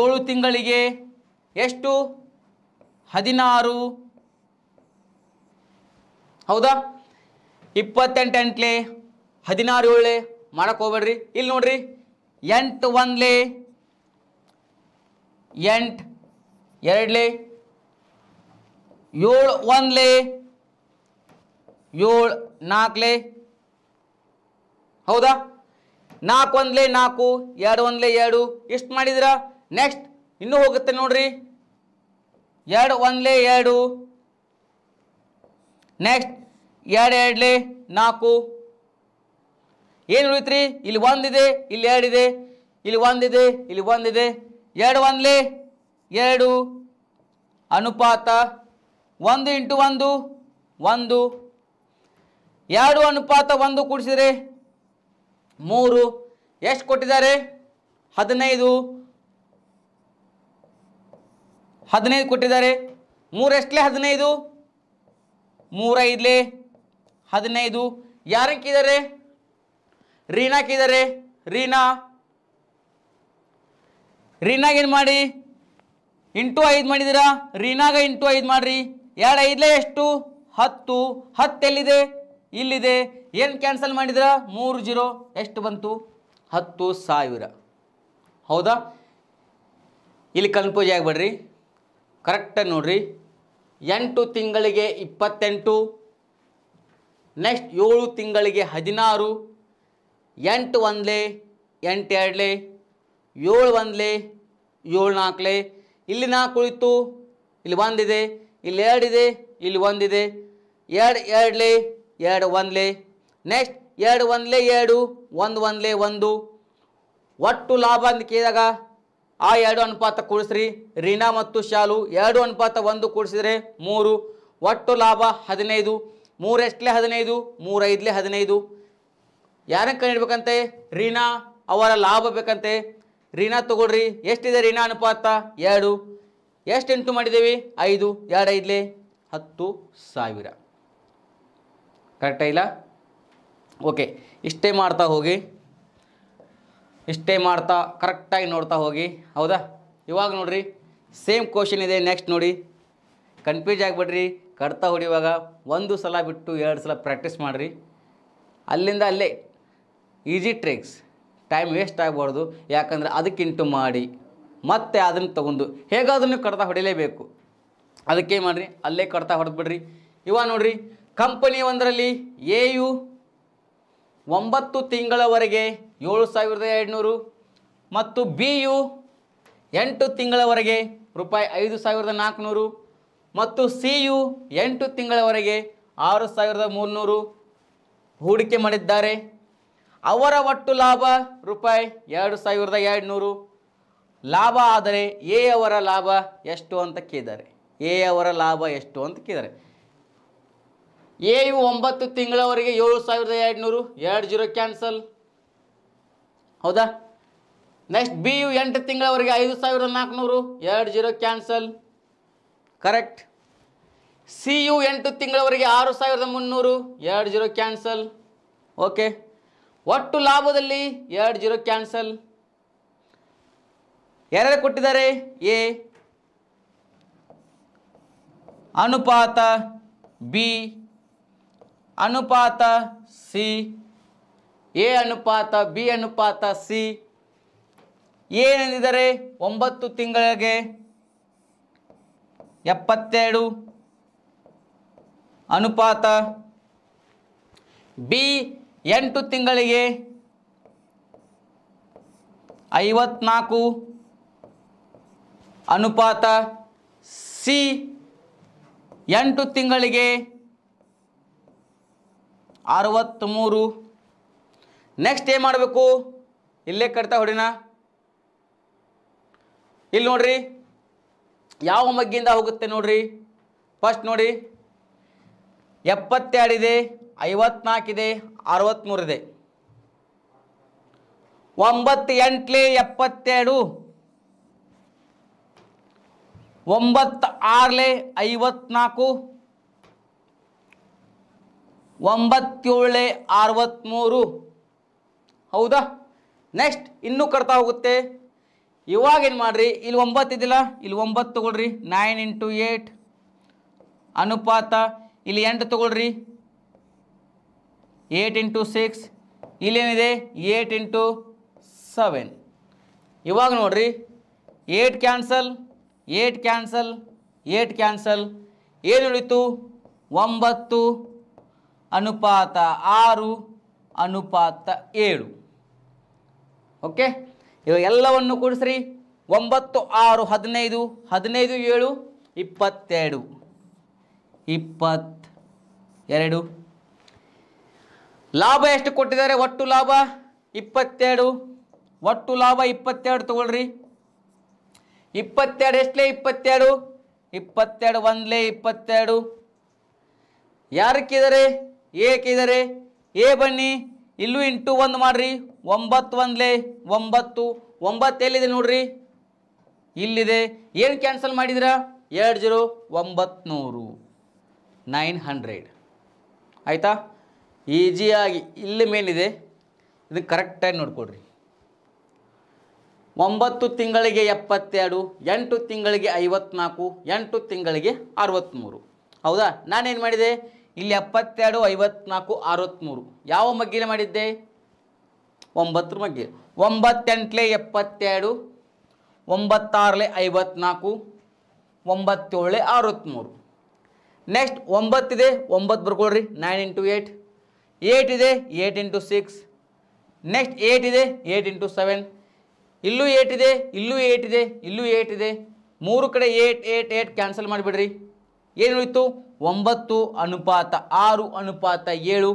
ಏಳು ತಿಂಗಳಿಗೆ ಎಷ್ಟು ಹದಿನಾರು ಹೌದಾ ಇಪ್ಪತ್ತೆಂಟು ಎಂಟ್ಲೆ ಹದಿನಾರು ಏಳೆ ಮಾಡಕ್ಕೆ ಹೋಗ್ಬೇಡ್ರಿ ಇಲ್ಲಿ ನೋಡ್ರಿ ಎಂಟು ಒಂದ್ಲೆ ಎಂಟು ಎರಡ್ಲೆ ಏಳು ಒಂದ್ಲೆ ಏಳು ನಾಲ್ಕಲೆ ಹೌದಾ ನಾಲ್ಕು ಒಂದ್ಲೇ ನಾಲ್ಕು ಎರಡು ಒಂದ್ಲೇ ಎರಡು ಎಷ್ಟು ಮಾಡಿದ್ರ ನೆಕ್ಸ್ಟ್ ಇನ್ನೂ ಹೋಗುತ್ತೆ ನೋಡ್ರಿ ಎರಡು ಒಂದ್ಲೇ ಎರಡು ನೆಕ್ಸ್ಟ್ ಎರಡು ಎರಡ್ಲೆ ನಾಲ್ಕು ಏನು ಉಳಿತ್ರಿ ಇಲ್ಲಿ ಒಂದಿದೆ ಇಲ್ಲಿ ಎರಡಿದೆ ಇಲ್ಲಿ ಒಂದಿದೆ ಇಲ್ಲಿ ಒಂದಿದೆ ಎರಡು ಒಂದ್ಲೇ ಎರಡು ಅನುಪಾತ ಒಂದು ಇಂಟು ಒಂದು ಒಂದು ಎರಡು ಅನುಪಾತ ಒಂದು ಕೂಡಿಸಿದ್ರೆ ಮೂರು ಎಷ್ಟು ಕೊಟ್ಟಿದ್ದಾರೆ ಹದಿನೈದು ಹದಿನೈದು ಕೊಟ್ಟಿದ್ದಾರೆ ಮೂರೆಷ್ಟಲೇ ಹದಿನೈದು ಮೂರೈದ್ಲೆ ಹದಿನೈದು ಯಾರಕ್ಕಿದ್ದಾರೆ ರೀನಾಕಿದ್ದಾರೆ ರೀನಾ ರೀನಾಗ ಏನು ಮಾಡಿ ಇಂಟು ಐದು ಮಾಡಿದ್ದೀರಾ ರೀನಾಗ ಇಂಟು ಐದು ಮಾಡಿರಿ ಎರಡು ಐದಲೇ ಎಷ್ಟು ಹತ್ತು ಹತ್ತು ಎಲ್ಲಿದೆ ಇಲ್ಲಿದೆ ಏನು ಕ್ಯಾನ್ಸಲ್ ಮಾಡಿದ್ರ ಮೂರು ಜೀರೋ ಎಷ್ಟು ಬಂತು ಹತ್ತು ಸಾವಿರ ಹೌದಾ ಇಲ್ಲಿ ಕನ್ಫ್ಯೂಸ್ ಆಗಬೇಡ್ರಿ ಕರೆಕ್ಟಾಗಿ ನೋಡ್ರಿ ಎಂಟು ತಿಂಗಳಿಗೆ ಇಪ್ಪತ್ತೆಂಟು ನೆಕ್ಸ್ಟ್ ಏಳು ತಿಂಗಳಿಗೆ ಹದಿನಾರು ಎಂಟು ಒಂದ್ಲೆ ಎಂಟು ಎರಡ್ಲೆ ಏಳು ಒಂದ್ಲೆ ಏಳು ನಾಲ್ಕಲೇ ಇಲ್ಲಿ ನಾಲ್ಕು ಉಳಿತು ಇಲ್ಲಿ ಒಂದಿದೆ ಇಲ್ಲಿ ಎರಡಿದೆ ಇಲ್ಲಿ ಒಂದಿದೆ ಎರಡು ಲೇ ಎರಡು ಒಂದಲೇ ನೆಕ್ಸ್ಟ್ ಎರಡು ಒಂದ್ಲೆ ಎರಡು ಒಂದು ಒಂದ್ಲೆ ಒಂದು ಒಟ್ಟು ಲಾಭ ಅಂತ ಕೇಳಿದಾಗ ಆ ಎರಡು ಅನುಪಾತ ಕೂಡಿಸ್ರಿ ರೀನಾ ಮತ್ತು ಶಾಲು ಎರಡು ಅನುಪಾತ ಒಂದು ಕೂಡಿಸಿದರೆ ಮೂರು ಒಟ್ಟು ಲಾಭ ಹದಿನೈದು ಮೂರೆಷ್ಟಲೇ ಹದಿನೈದು ಮೂರೈದಲೇ ಹದಿನೈದು ಯಾರನ್ನು ಕಂಡಿಡ್ಬೇಕಂತೆ ರೀನಾ ಅವರ ಲಾಭ ಬೇಕಂತೆ ರೀನಾ ತಗೊಳ್ರಿ ಎಷ್ಟಿದೆ ರೀನಾ ಅನುಪಾತ ಎರಡು ಎಷ್ಟು ಎಂಟು ಮಾಡಿದ್ದೀವಿ ಐದು ಎರಡು ಐದಲೇ ಹತ್ತು ಸಾವಿರ ಕರೆಕ್ಟ ಇಲ್ಲ ಓಕೆ ಇಷ್ಟೇ ಮಾಡ್ತಾ ಹೋಗಿ ಇಷ್ಟೇ ಮಾಡ್ತಾ ಕರೆಕ್ಟಾಗಿ ನೋಡ್ತಾ ಹೋಗಿ ಹೌದಾ ಇವಾಗ ನೋಡಿರಿ ಸೇಮ್ ಕ್ವಶನ್ ಇದೆ ನೆಕ್ಸ್ಟ್ ನೋಡಿ ಕನ್ಫ್ಯೂಸ್ ಆಗಿಬಿಡ್ರಿ ಕಡ್ತಾ ಹೊಡಿಯುವಾಗ ಒಂದು ಸಲ ಬಿಟ್ಟು ಎರಡು ಸಲ ಪ್ರಾಕ್ಟೀಸ್ ಮಾಡಿರಿ ಅಲ್ಲಿಂದ ಅಲ್ಲೇ ಈಸಿ ಟ್ರಿಕ್ಸ್ ಟೈಮ್ ವೇಸ್ಟ್ ಆಗಬಾರ್ದು ಯಾಕಂದರೆ ಅದಕ್ಕಿಂಟು ಮಾಡಿ ಮತ್ತೆ ಅದನ್ನು ತೊಗೊಂಡು ಹೇಗಾದ್ರೂ ನೀವು ಕಡ್ತಾ ಹೊಡಿಲೇಬೇಕು ಅದಕ್ಕೆ ಮಾಡಿರಿ ಅಲ್ಲೇ ಕಡ್ತಾ ಹೊಡೆದ್ಬಿಡ್ರಿ ಇವಾಗ ನೋಡಿರಿ ಕಂಪನಿ ಒಂದರಲ್ಲಿ ಎ ಯು ಒಂಬತ್ತು ತಿಂಗಳವರೆಗೆ ಏಳು ಸಾವಿರದ ಎರಡುನೂರು ಮತ್ತು ಬಿ ಯು ಎಂಟು ತಿಂಗಳವರೆಗೆ ರೂಪಾಯಿ ಐದು ಸಾವಿರದ ನಾಲ್ಕುನೂರು ಮತ್ತು ಸಿ ಯು ಎಂಟು ತಿಂಗಳವರೆಗೆ ಆರು ಸಾವಿರದ ಮೂರುನೂರು ಹೂಡಿಕೆ ಮಾಡಿದ್ದಾರೆ ಅವರ ಒಟ್ಟು ಲಾಭ ರೂಪಾಯಿ ಎರಡು ಸಾವಿರದ ಎರಡುನೂರು ಲಾಭ ಆದರೆ ಎ ಅವರ ಲಾಭ ಎಷ್ಟು ಅಂತ ಕೇಳಿದ್ದಾರೆ ಎ ಅವರ ಲಾಭ ಎಷ್ಟು ಅಂತ ಕೇಳಿದ್ದಾರೆ ಎ ಯು ಒಂಬತ್ತು ತಿಂಗಳವರೆಗೆ ಏಳು ಸಾವಿರದ ಎರಡು ನೂರು ಎರಡು ಜೀರೋ ಕ್ಯಾನ್ಸಲ್ ಹೌದಾ ನೆಕ್ಸ್ಟ್ ಬಿ ಯು ಎಂಟು ತಿಂಗಳವರೆಗೆ ಐದು ಸಾವಿರದ ನಾಲ್ಕುನೂರು ಎರಡು ಜೀರೋ ಕ್ಯಾನ್ಸಲ್ ಕರೆಕ್ಟ್ ಸಿ ಯು ಎಂಟು ತಿಂಗಳವರೆಗೆ ಆರು ಸಾವಿರದ ಮುನ್ನೂರು ಎರಡು ಜೀರೋ ಕ್ಯಾನ್ಸಲ್ ಓಕೆ ಒಟ್ಟು ಲಾಭದಲ್ಲಿ ಎರಡು ಜೀರೋ ಕ್ಯಾನ್ಸಲ್ ಯಾರ್ಯಾರು ಕೊಟ್ಟಿದ್ದಾರೆ ಎ ಅನುಪಾತ ಬಿ ಅನುಪಾತ ಸಿ ಎ ಅನುಪಾತ ಬಿ ಅನುಪಾತ ಸಿ ಏನೆಂದಿದ್ದಾರೆ ಒಂಬತ್ತು ತಿಂಗಳಿಗೆ ಎಪ್ಪತ್ತೆರಡು ಅನುಪಾತ ಬಿ ಎಂಟು ತಿಂಗಳಿಗೆ ಐವತ್ನಾಲ್ಕು ಅನುಪಾತ ಸಿ ಎಂಟು ತಿಂಗಳಿಗೆ ಅರವತ್ತ್ಮೂರು ನೆಕ್ಸ್ಟ್ ಏನು ಮಾಡಬೇಕು ಇಲ್ಲೇ ಕಟ್ತಾ ಹೊಡಿನ ಇಲ್ಲಿ ನೋಡ್ರಿ ಯಾವ ಮಗ್ಗಿಂದ ಹೋಗುತ್ತೆ ನೋಡ್ರಿ ಫಸ್ಟ್ ನೋಡಿ ಎಪ್ಪತ್ತೆರಡಿದೆ ಐವತ್ನಾಲ್ಕಿದೆ ಅರವತ್ತ್ಮೂರಿದೆ ಒಂಬತ್ತು ಎಂಟ್ಲಿ ಎಪ್ಪತ್ತೆರಡು ಒಂಬತ್ತು ಆರ್ಲೆ ಐವತ್ನಾಲ್ಕು ಒಂಬತ್ತೇಳೆ ಅರವತ್ತ್ಮೂರು ಹೌದಾ ನೆಕ್ಸ್ಟ್ ಇನ್ನೂ ಕಟ್ತಾ ಹೋಗುತ್ತೆ ಇವಾಗೇನು ಮಾಡಿರಿ ಇಲ್ಲಿ ಒಂಬತ್ತು ಇದಿಲ್ಲ ಇಲ್ಲಿ ಒಂಬತ್ತು ತೊಗೊಳ್ರಿ ನೈನ್ ಇಂಟು ಏಟ್ ಅನುಪಾತ ಇಲ್ಲಿ ಎಂಟು ತೊಗೊಳ್ರಿ ಏಟ್ ಇಂಟು ಸಿಕ್ಸ್ ಇಲ್ಲೇನಿದೆ ಏಟ್ ಇಂಟು ಸೆವೆನ್ ಇವಾಗ ನೋಡ್ರಿ eight cancel eight cancel eight cancel ಏನು ಉಳಿತು ಒಂಬತ್ತು ಅನುಪಾತ ಆರು ಅನುಪಾತ ಏಳು ಓಕೆ ಇವಾಗ ಎಲ್ಲವನ್ನು ಕೂಡಿಸ್ರಿ ಒಂಬತ್ತು ಆರು ಹದಿನೈದು ಹದಿನೈದು ಏಳು ಇಪ್ಪತ್ತೆರಡು ಇಪ್ಪತ್ತು ಎರಡು ಲಾಭ ಎಷ್ಟು ಕೊಟ್ಟಿದ್ದಾರೆ ಒಟ್ಟು ಲಾಭ ಇಪ್ಪತ್ತೆರಡು ಒಟ್ಟು ಲಾಭ ಇಪ್ಪತ್ತೆರಡು ತಗೊಳ್ರಿ ಇಪ್ಪತ್ತೆರಡು ಎಷ್ಟಲೇ ಇಪ್ಪತ್ತೆರಡು ಇಪ್ಪತ್ತೆರಡು ಒಂದಲೇ ಇಪ್ಪತ್ತೆರಡು ಯಾರಕ್ಕಿದ್ದಾರೆ ಏಕಿದರೆ ಏ ಬನ್ನಿ ಇಲ್ಲೂ ಇಂಟು ಒಂದು ಮಾಡಿರಿ ಒಂಬತ್ತು ಒಂದ್ಲೆ ಒಂಬತ್ತು ಒಂಬತ್ತು ಎಲ್ಲಿದೆ ನೋಡ್ರಿ ಇಲ್ಲಿದೆ ಏನು ಕ್ಯಾನ್ಸಲ್ ಮಾಡಿದಿರ ಎರಡು ಜೀರೋ ಒಂಬತ್ನೂರು ನೈನ್ ಹಂಡ್ರೆಡ್ ಆಯಿತಾ ಈಜಿಯಾಗಿ ಇಲ್ಲಿ ಮೇಲಿದೆ ಇದು ಕರೆಕ್ಟಾಗಿ ನೋಡ್ಕೊಡ್ರಿ ಒಂಬತ್ತು ತಿಂಗಳಿಗೆ ಎಪ್ಪತ್ತೆರಡು ಎಂಟು ತಿಂಗಳಿಗೆ ಐವತ್ನಾಲ್ಕು ಎಂಟು ತಿಂಗಳಿಗೆ ಅರವತ್ತ್ಮೂರು ಹೌದಾ ನಾನೇನು ಮಾಡಿದೆ ಇಲ್ಲಿ ಎಪ್ಪತ್ತೆರಡು ಐವತ್ನಾಲ್ಕು ಅರವತ್ತ್ಮೂರು ಯಾವ ಮಗ್ಗಿಲೆ ಮಾಡಿದ್ದೆ ಒಂಬತ್ತರ ಮಗ್ಗಿ ಒಂಬತ್ತೆಂಟಲೆ ಎಪ್ಪತ್ತೆರಡು ಒಂಬತ್ತಾರಲೆ ಐವತ್ನಾಲ್ಕು ಒಂಬತ್ತೇಳೆ ಅರವತ್ತ್ಮೂರು ನೆಕ್ಸ್ಟ್ ಒಂಬತ್ತಿದೆ ಒಂಬತ್ತು ಬರ್ಕೊಳ್ರಿ ನೈನ್ ಇಂಟು ಏಟ್ ಏಟ್ ಇದೆ eight into six next eight ಇದೆ ಏಯ್ಟ್ ಇಂಟು ಸೆವೆನ್ ಇಲ್ಲೂ ಏಯ್ಟ್ ಇದೆ ಇಲ್ಲೂ ಏಯ್ಟ್ ಇದೆ ಇಲ್ಲೂ ಏಯ್ಟ್ ಇದೆ ಮೂರು ಕಡೆ ಏಟ್ ಏಟ್ ಏಟ್ ಕ್ಯಾನ್ಸಲ್ ಮಾಡಿಬಿಡ್ರಿ ಏನುಳಿತು ಒಂಬತ್ತು ಅನುಪಾತ ಆರು ಅನುಪಾತ ಏಳು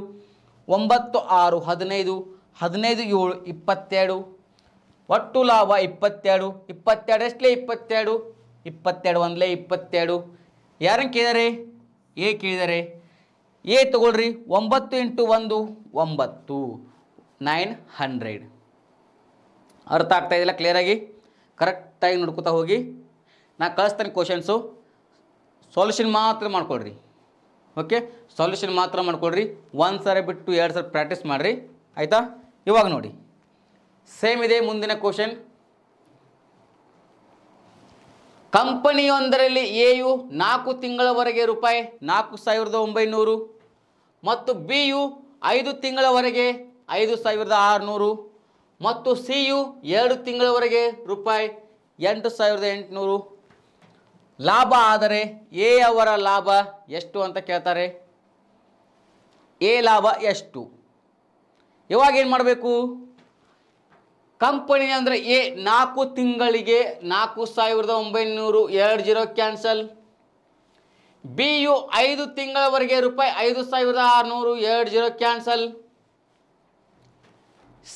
ಒಂಬತ್ತು ಆರು ಹದಿನೈದು ಹದಿನೈದು ಏಳು ಇಪ್ಪತ್ತೆರಡು ಒಟ್ಟು ಲಾಭ ಇಪ್ಪತ್ತೆರಡು ಇಪ್ಪತ್ತೆರಡು ಎಷ್ಟಲೇ ಇಪ್ಪತ್ತೆರಡು ಇಪ್ಪತ್ತೆರಡು ಒಂದಲೇ ಇಪ್ಪತ್ತೆರಡು ಯಾರನ್ನು ಕೇಳಿದಾರೆ ಏ ಕೇಳಿದಾರೆ ಏ ತಗೊಳ್ರಿ ಒಂಬತ್ತು ಇಂಟು ಒಂದು ಒಂಬತ್ತು ನೈನ್ ಹಂಡ್ರೆಡ್ ಅರ್ಥ ಆಗ್ತಾ ಕ್ಲಿಯರಾಗಿ ಕರೆಕ್ಟಾಗಿ ನೋಡ್ಕೋತಾ ಹೋಗಿ ನಾ ಕಳಿಸ್ತೇನೆ ಕ್ವಶನ್ಸು ಸೊಲ್ಯೂಷನ್ ಮಾತ್ರ ಮಾಡ್ಕೊಳ್ರಿ ಓಕೆ ಸೊಲ್ಯೂಷನ್ ಮಾತ್ರ ಮಾಡ್ಕೊಳ್ರಿ ಒಂದು ಸಾರಿ ಬಿಟ್ಟು ಎರಡು ಸಾರಿ ಪ್ರಾಕ್ಟೀಸ್ ಮಾಡಿರಿ ಆಯಿತಾ ಇವಾಗ ನೋಡಿ ಸೇಮ್ ಇದೆ ಮುಂದಿನ ಕ್ವಶನ್ ಕಂಪನಿಯೊಂದರಲ್ಲಿ ಯು ನಾಲ್ಕು ತಿಂಗಳವರೆಗೆ ರೂಪಾಯಿ ನಾಲ್ಕು ಸಾವಿರದ ಒಂಬೈನೂರು ಮತ್ತು ಬಿ ಯು ಐದು ತಿಂಗಳವರೆಗೆ ಐದು ಸಾವಿರದ ಆರುನೂರು ಮತ್ತು ಸಿ ಯು ಎರಡು ತಿಂಗಳವರೆಗೆ ರೂಪಾಯಿ ಎಂಟು ಸಾವಿರದ ಎಂಟುನೂರು ಲಾಭ ಆದರೆ ಎ ಅವರ ಲಾಭ ಎಷ್ಟು ಅಂತ ಕೇಳ್ತಾರೆ ಎ ಲಾಭ ಎಷ್ಟು ಇವಾಗ ಏನು ಮಾಡಬೇಕು ಕಂಪನಿ ಅಂದರೆ ಎ ನಾಲ್ಕು ತಿಂಗಳಿಗೆ ನಾಲ್ಕು ಸಾವಿರದ ಒಂಬೈನೂರು ಎರಡು ಜೀರೋ ಕ್ಯಾನ್ಸಲ್ ಬಿ ಯು ಐದು ತಿಂಗಳವರೆಗೆ ರೂಪಾಯಿ ಐದು ಸಾವಿರದ ಆರುನೂರು ಎರಡು ಜೀರೋ ಕ್ಯಾನ್ಸಲ್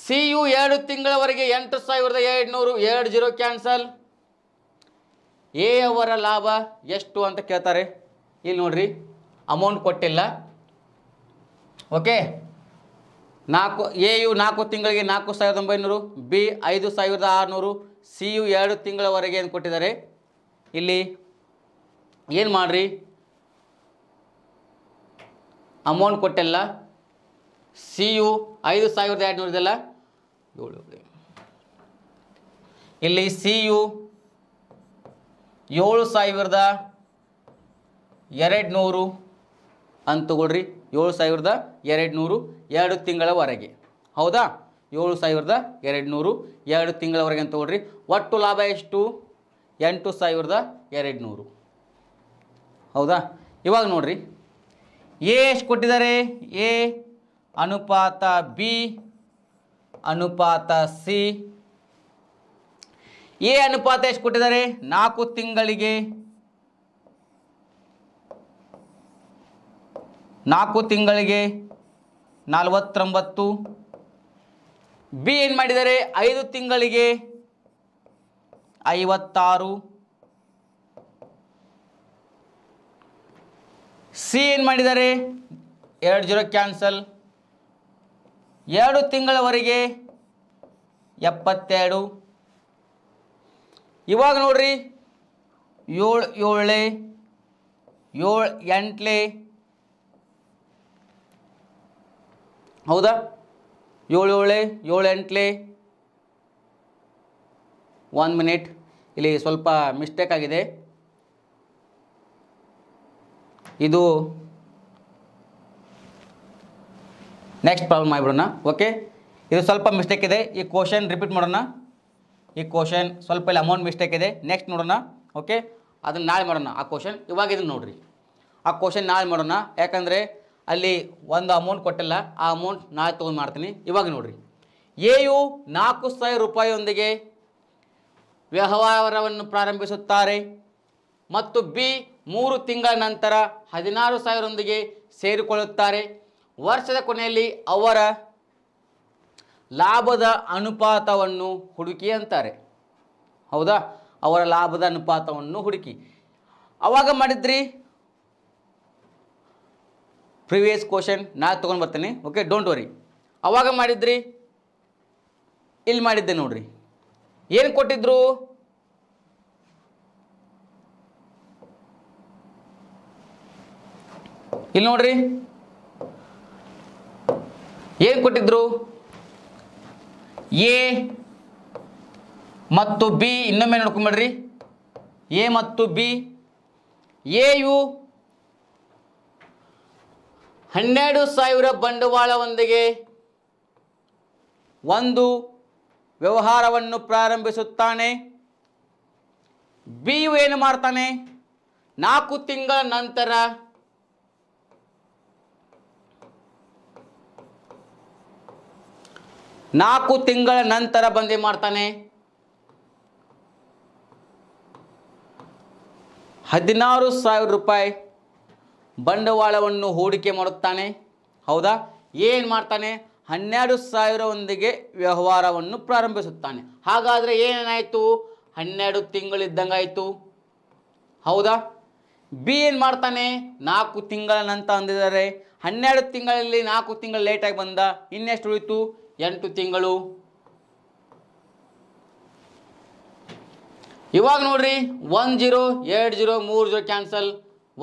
ಸಿ ಯು ಎರಡು ತಿಂಗಳವರೆಗೆ ಎಂಟು ಸಾವಿರದ ಏಳ್ನೂರು ಎರಡು ಜೀರೋ ಕ್ಯಾನ್ಸಲ್ ಎ ಅವರ ಲಾಭ ಎಷ್ಟು ಅಂತ ಕೇಳ್ತಾರೆ ಇಲ್ಲಿ ನೋಡ್ರಿ ಅಮೌಂಟ್ ಕೊಟ್ಟಿಲ್ಲ ಓಕೆ ನಾಲ್ಕು ಎ ಯು ನಾಲ್ಕು ತಿಂಗಳಿಗೆ ನಾಲ್ಕು ಸಾವಿರದ ಒಂಬೈನೂರು ಬಿ ಐದು ಸಾವಿರದ ಆರುನೂರು ಸಿ ಯು ಎರಡು ತಿಂಗಳವರೆಗೆ ಏನು ಕೊಟ್ಟಿದ್ದಾರೆ ಇಲ್ಲಿ ಏನು ಮಾಡ್ರಿ ಅಮೌಂಟ್ ಕೊಟ್ಟಿಲ್ಲ ಸಿ ಯು ಐದು ಸಾವಿರದ ಎರಡುನೂರದಲ್ಲ ಇದೆಲ್ಲ ಇಲ್ಲಿ ಸಿ ಯು ಏಳು ಸಾವಿರದ ಎರಡು ನೂರು ಅಂತ ತಗೊಳ್ರಿ ಏಳು ಸಾವಿರದ ಎರಡು ನೂರು ಎರಡು ತಿಂಗಳವರೆಗೆ ಹೌದಾ ಏಳು ಸಾವಿರದ ಎರಡು ನೂರು ಎರಡು ತಿಂಗಳವರೆಗೆ ಅಂತ ತಗೊಳ್ರಿ ಒಟ್ಟು ಲಾಭ ಎಷ್ಟು ಎಂಟು ಸಾವಿರದ ಎರಡು ನೂರು ಹೌದಾ ಇವಾಗ ನೋಡ್ರಿ ಎಷ್ಟು ಕೊಟ್ಟಿದ್ದಾರೆ ಎ ಅನುಪಾತ ಬಿ ಅನುಪಾತ ಸಿ ಎ ಅನುಪಾತ ಎಷ್ಟು ಕೊಟ್ಟಿದ್ದಾರೆ ನಾಲ್ಕು ತಿಂಗಳಿಗೆ ನಾಲ್ಕು ತಿಂಗಳಿಗೆ ನಲವತ್ತೊಂಬತ್ತು ಬಿ ಏನು ಮಾಡಿದರೆ ಐದು ತಿಂಗಳಿಗೆ ಐವತ್ತಾರು ಸಿ ಏನು ಮಾಡಿದರೆ ಎರಡು ಜೀರೋ ಕ್ಯಾನ್ಸಲ್ ಎರಡು ತಿಂಗಳವರೆಗೆ ಎಪ್ಪತ್ತೆರಡು ಇವಾಗ ನೋಡ್ರಿ ಏಳು ಏಳೆ ಏಳು ಎಂಟ್ಲೆ ಹೌದಾ ಏಳು ಏಳೆ ಏಳು ಎಂಟ್ಲೆ ಒನ್ ಮಿನಿಟ್ ಇಲ್ಲಿ ಸ್ವಲ್ಪ ಮಿಸ್ಟೇಕ್ ಆಗಿದೆ ಇದು ನೆಕ್ಸ್ಟ್ ಪ್ರಾಬ್ಲಮ್ ಆಗಿಬಿಡೋಣ ಓಕೆ ಇದು ಸ್ವಲ್ಪ ಮಿಸ್ಟೇಕ್ ಇದೆ ಈ ಕ್ವಶನ್ ರಿಪೀಟ್ ಮಾಡೋಣ ಈ ಕ್ವಶನ್ ಸ್ವಲ್ಪ ಇಲ್ಲಿ ಅಮೌಂಟ್ ಮಿಸ್ಟೇಕ್ ಇದೆ ನೆಕ್ಸ್ಟ್ ನೋಡೋಣ ಓಕೆ ಅದನ್ನು ನಾಳೆ ಮಾಡೋಣ ಆ ಕ್ವಶನ್ ಇವಾಗ ಇದನ್ನು ನೋಡಿರಿ ಆ ಕ್ವಶನ್ ನಾಳೆ ಮಾಡೋಣ ಯಾಕಂದರೆ ಅಲ್ಲಿ ಒಂದು ಅಮೌಂಟ್ ಕೊಟ್ಟಿಲ್ಲ ಆ ಅಮೌಂಟ್ ನಾಳೆ ತೊಗೊಂಡು ಮಾಡ್ತೀನಿ ಇವಾಗ ನೋಡಿರಿ ಎ ಯು ನಾಲ್ಕು ಸಾವಿರ ರೂಪಾಯಿಯೊಂದಿಗೆ ವ್ಯವಹಾರವನ್ನು ಪ್ರಾರಂಭಿಸುತ್ತಾರೆ ಮತ್ತು ಬಿ ಮೂರು ತಿಂಗಳ ನಂತರ ಹದಿನಾರು ಸಾವಿರದೊಂದಿಗೆ ಸೇರಿಕೊಳ್ಳುತ್ತಾರೆ ವರ್ಷದ ಕೊನೆಯಲ್ಲಿ ಅವರ ಲಾಭದ ಅನುಪಾತವನ್ನು ಹುಡುಕಿ ಅಂತಾರೆ ಹೌದಾ ಅವರ ಲಾಭದ ಅನುಪಾತವನ್ನು ಹುಡುಕಿ ಅವಾಗ ಮಾಡಿದ್ರಿ ಪ್ರಿವಿಯಸ್ ಕ್ವಶನ್ ನಾ ತೊಗೊಂಡು ಬರ್ತೇನೆ ಓಕೆ ಡೋಂಟ್ ವರಿ ಅವಾಗ ಮಾಡಿದ್ರಿ ಇಲ್ಲಿ ಮಾಡಿದ್ದೆ ನೋಡ್ರಿ ಏನು ಕೊಟ್ಟಿದ್ರು ಇಲ್ಲಿ ನೋಡ್ರಿ ಏನು ಕೊಟ್ಟಿದ್ರು ಎ ಮತ್ತು ಬಿ ಇನ್ನೊಮ್ಮೆ ನೋಡ್ಕೊಂಬಿಡ್ರಿ ಎ ಮತ್ತು ಬಿ ಎ ಯು ಹನ್ನೆರಡು ಸಾವಿರ ಬಂಡವಾಳವೊಂದಿಗೆ ಒಂದು ವ್ಯವಹಾರವನ್ನು ಪ್ರಾರಂಭಿಸುತ್ತಾನೆ ಬಿ ಯು ಏನು ಮಾಡ್ತಾನೆ ನಾಲ್ಕು ತಿಂಗಳ ನಂತರ ನಾಲ್ಕು ತಿಂಗಳ ನಂತರ ಬಂದೇ ಮಾಡ್ತಾನೆ ಹದಿನಾರು ಸಾವಿರ ರೂಪಾಯಿ ಬಂಡವಾಳವನ್ನು ಹೂಡಿಕೆ ಮಾಡುತ್ತಾನೆ ಹೌದಾ ಏನು ಮಾಡ್ತಾನೆ ಹನ್ನೆರಡು ಸಾವಿರವೊಂದಿಗೆ ವ್ಯವಹಾರವನ್ನು ಪ್ರಾರಂಭಿಸುತ್ತಾನೆ ಹಾಗಾದರೆ ಏನೇನಾಯಿತು ಹನ್ನೆರಡು ತಿಂಗಳಿದ್ದಂಗಾಯಿತು ಹೌದಾ ಬಿ ಏನು ಮಾಡ್ತಾನೆ ನಾಲ್ಕು ತಿಂಗಳ ನಂತರ ಅಂದಿದ್ದಾರೆ ಹನ್ನೆರಡು ತಿಂಗಳಲ್ಲಿ ನಾಲ್ಕು ತಿಂಗಳು ಲೇಟಾಗಿ ಬಂದ ಇನ್ನೆಷ್ಟು ಉಳಿತು ಎಂಟು ತಿಂಗಳು ಇವಾಗ ನೋಡ್ರಿ ಒನ್ ಜೀರೋ ಎರಡು ಜೀರೋ ಮೂರು ಜೀರೋ ಕ್ಯಾನ್ಸಲ್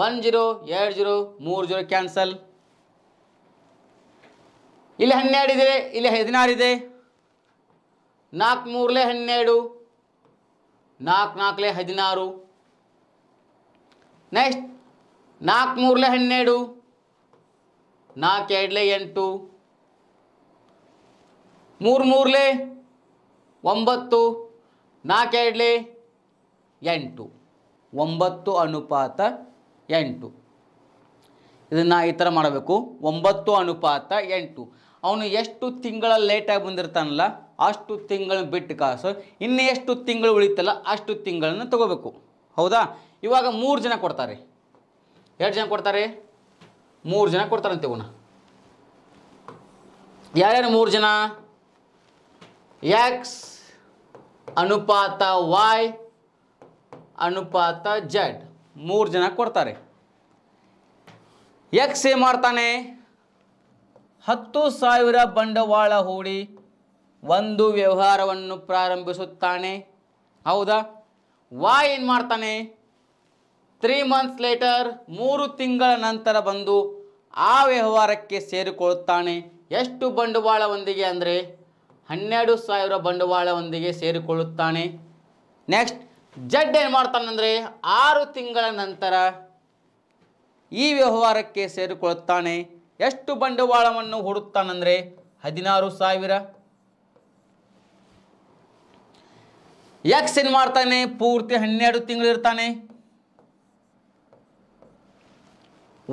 ಒನ್ ಜೀರೋ ಎರಡು ಜೀರೋ ಮೂರು ಜೀರೋ ಕ್ಯಾನ್ಸಲ್ ಇಲ್ಲಿ ಹನ್ನೆರಡು ಇದೆ ಇಲ್ಲಿ ಹದಿನಾರು ಇದೆ ನಾಲ್ಕು ಮೂರ್ಲೆ ಹನ್ನೆರಡು ನಾಲ್ಕು ನಾಲ್ಕಲೇ ಹದಿನಾರು ನೆಕ್ಸ್ಟ್ ನಾಲ್ಕು ಮೂರ್ಲೆ ಹನ್ನೆರಡು ನಾಲ್ಕು ಎರಡಲೆ ಎಂಟು ಮೂರು ಮೂರಲೇ ಒಂಬತ್ತು ನಾಲ್ಕೆರಡಲೇ ಎಂಟು ಒಂಬತ್ತು ಅನುಪಾತ ಎಂಟು ಇದನ್ನು ಈ ಥರ ಮಾಡಬೇಕು ಒಂಬತ್ತು ಅನುಪಾತ ಎಂಟು ಅವನು ಎಷ್ಟು ತಿಂಗಳ ಲೇಟಾಗಿ ಬಂದಿರ್ತಾನಲ್ಲ ಅಷ್ಟು ತಿಂಗಳು ಬಿಟ್ಟು ಕಾಸು ಇನ್ನು ಎಷ್ಟು ತಿಂಗಳು ಉಳಿತಲ್ಲ ಅಷ್ಟು ತಿಂಗಳನ್ನು ತಗೋಬೇಕು ಹೌದಾ ಇವಾಗ ಮೂರು ಜನ ಕೊಡ್ತಾರೆ ಎರಡು ಜನ ಕೊಡ್ತಾರೆ ಮೂರು ಜನ ಕೊಡ್ತಾರಂತೆ ಇವನ ಯಾರ್ಯಾರು ಮೂರು ಜನ ಎಕ್ಸ್ ಅನುಪಾತ ವಾಯ್ ಅನುಪಾತ ಜಡ್ ಮೂರು ಜನ ಕೊಡ್ತಾರೆ ಎಕ್ಸ್ ಏನು ಮಾಡ್ತಾನೆ ಹತ್ತು ಸಾವಿರ ಬಂಡವಾಳ ಹೂಡಿ ಒಂದು ವ್ಯವಹಾರವನ್ನು ಪ್ರಾರಂಭಿಸುತ್ತಾನೆ ಹೌದಾ ವಾಯ್ ಏನು ಮಾಡ್ತಾನೆ ತ್ರೀ ಮಂತ್ಸ್ ಲೇಟರ್ ಮೂರು ತಿಂಗಳ ನಂತರ ಬಂದು ಆ ವ್ಯವಹಾರಕ್ಕೆ ಸೇರಿಕೊಳ್ಳುತ್ತಾನೆ ಎಷ್ಟು ಬಂಡವಾಳವೊಂದಿಗೆ ಅಂದರೆ ಹನ್ನೆರಡು ಸಾವಿರ ಬಂಡವಾಳವೊಂದಿಗೆ ಸೇರಿಕೊಳ್ಳುತ್ತಾನೆ ನೆಕ್ಸ್ಟ್ ಜಡ್ ಏನು ಮಾಡ್ತಾನಂದರೆ ಆರು ತಿಂಗಳ ನಂತರ ಈ ವ್ಯವಹಾರಕ್ಕೆ ಸೇರಿಕೊಳ್ಳುತ್ತಾನೆ ಎಷ್ಟು ಬಂಡವಾಳವನ್ನು ಹೂಡುತ್ತಾನಂದರೆ ಹದಿನಾರು ಸಾವಿರ ಎಕ್ಸ್ ಏನು ಮಾಡ್ತಾನೆ ಪೂರ್ತಿ ಹನ್ನೆರಡು ತಿಂಗಳು ಇರ್ತಾನೆ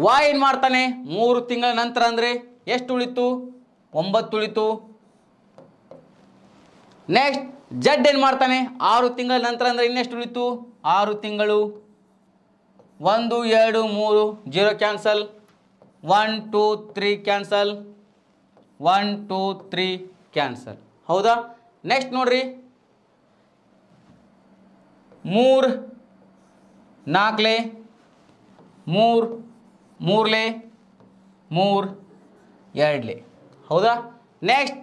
ವಾಯ್ ಏನು ಮಾಡ್ತಾನೆ ಮೂರು ತಿಂಗಳ ನಂತರ ಅಂದರೆ ಎಷ್ಟು ಉಳಿತು ಒಂಬತ್ತು ಉಳಿತು ನೆಕ್ಸ್ಟ್ ಜಡ್ ಏನು ಮಾಡ್ತಾನೆ ಆರು ತಿಂಗಳ ನಂತರ ಅಂದರೆ ಇನ್ನೆಷ್ಟು ಉಳಿತು ಆರು ತಿಂಗಳು ಒಂದು ಎರಡು ಮೂರು zero cancel one two three cancel one two three cancel ಹೌದಾ ನೆಕ್ಸ್ಟ್ ನೋಡ್ರಿ ಮೂರು ನಾಲ್ಕಲೆ ಮೂರು ಮೂರ್ಲೆ ಮೂರು ಎರಡ್ಲೆ ಹೌದಾ ನೆಕ್ಸ್ಟ್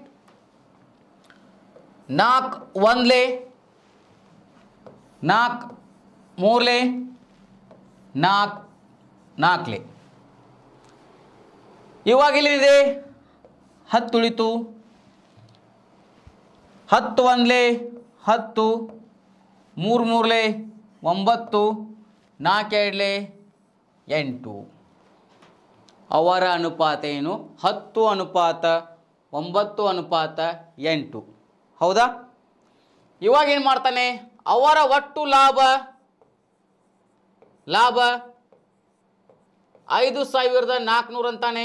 ನಾಲ್ಕು ಒಂದ್ಲೆ ನಾಲ್ಕು ಮೂರ್ಲೆ ನಾಲ್ಕು ನಾಲ್ಕಲೆ ಇವಾಗ ಇಲ್ಲಿದೆ ಹತ್ತು ಉಳಿತು ಹತ್ತು ಒಂದ್ಲೆ ಹತ್ತು ಮೂರು ಮೂರಲೆ ಒಂಬತ್ತು ನಾಲ್ಕೆರಡ್ಲೆ ಎಂಟು ಅವರ ಅನುಪಾತ ಏನು ಹತ್ತು ಅನುಪಾತ ಒಂಬತ್ತು ಅನುಪಾತ ಎಂಟು ಹೌದಾ ಇವಾಗ ಏನು ಮಾಡ್ತಾನೆ ಅವರ ಒಟ್ಟು ಲಾಭ ಲಾಭ ಐದು ಸಾವಿರದ ನಾಲ್ಕುನೂರು ಅಂತಾನೆ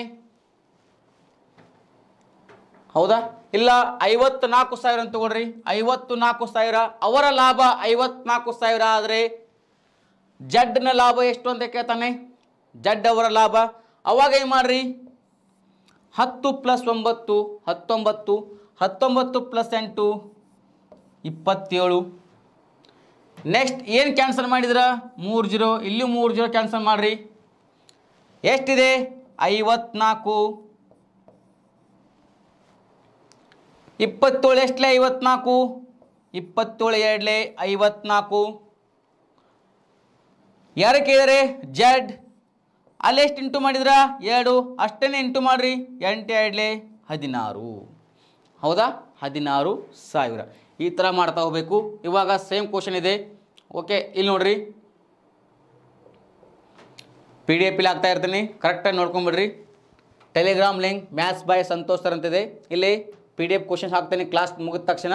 ಹೌದಾ ಇಲ್ಲ ಐವತ್ನಾಲ್ಕು ಸಾವಿರ ಅಂತ ತಗೊಳ್ರಿ ಐವತ್ತು ನಾಲ್ಕು ಸಾವಿರ ಅವರ ಲಾಭ ಐವತ್ನಾಲ್ಕು ಸಾವಿರ ಆದರೆ ಜಡ್ನ ಲಾಭ ಎಷ್ಟು ಅಂತ ಕೇಳ್ತಾನೆ ಜಡ್ ಅವರ ಲಾಭ ಅವಾಗ ಏನು ಮಾಡ್ರಿ ಹತ್ತು ಪ್ಲಸ್ ಒಂಬತ್ತು ಹತ್ತೊಂಬತ್ತು ಹತ್ತೊಂಬತ್ತು ಪ್ಲಸ್ ಎಂಟು ಇಪ್ಪತ್ತೇಳು ನೆಕ್ಸ್ಟ್ ಏನು ಕ್ಯಾನ್ಸಲ್ ಮಾಡಿದ್ರೆ ಮೂರು ಜೀರೋ ಇಲ್ಲಿ ಮೂರು ಜೀರೋ ಕ್ಯಾನ್ಸಲ್ ಮಾಡಿರಿ ಎಷ್ಟಿದೆ ಐವತ್ನಾಲ್ಕು ಇಪ್ಪತ್ತೇಳು ಎಷ್ಟಲೇ ಐವತ್ನಾಲ್ಕು ಇಪ್ಪತ್ತೇಳು ಎರಡಲೆ ಐವತ್ನಾಲ್ಕು ಯಾರು ಕೇಳಿದರೆ ಜೆಡ್ ಅಲ್ಲಿ ಎಷ್ಟು ಇಂಟು ಮಾಡಿದ್ರ ಎರಡು ಅಷ್ಟೇ ಇಂಟು ಮಾಡಿರಿ ಎಂಟು ಎರಡಲೆ ಹದಿನಾರು ಹೌದಾ ಹದಿನಾರು ಸಾವಿರ ಈ ಥರ ಮಾಡ್ತಾ ಹೋಗಬೇಕು ಇವಾಗ ಸೇಮ್ ಕ್ವಶನ್ ಇದೆ ಓಕೆ ಇಲ್ಲಿ ನೋಡ್ರಿ ಪಿ ಡಿ ಎಫ್ ಇಲ್ಲಿ ಆಗ್ತಾ ಇರ್ತೀನಿ ಕರೆಕ್ಟಾಗಿ ನೋಡ್ಕೊಂಬಿಡ್ರಿ Telegram link maths by Santosh sir ಅಂತಿದೆ ಇಲ್ಲಿ ಪಿ ಡಿ ಎಫ್ ಕ್ವಶನ್ಸ್ ಹಾಕ್ತೀನಿ ಕ್ಲಾಸ್ ಮುಗಿದ ತಕ್ಷಣ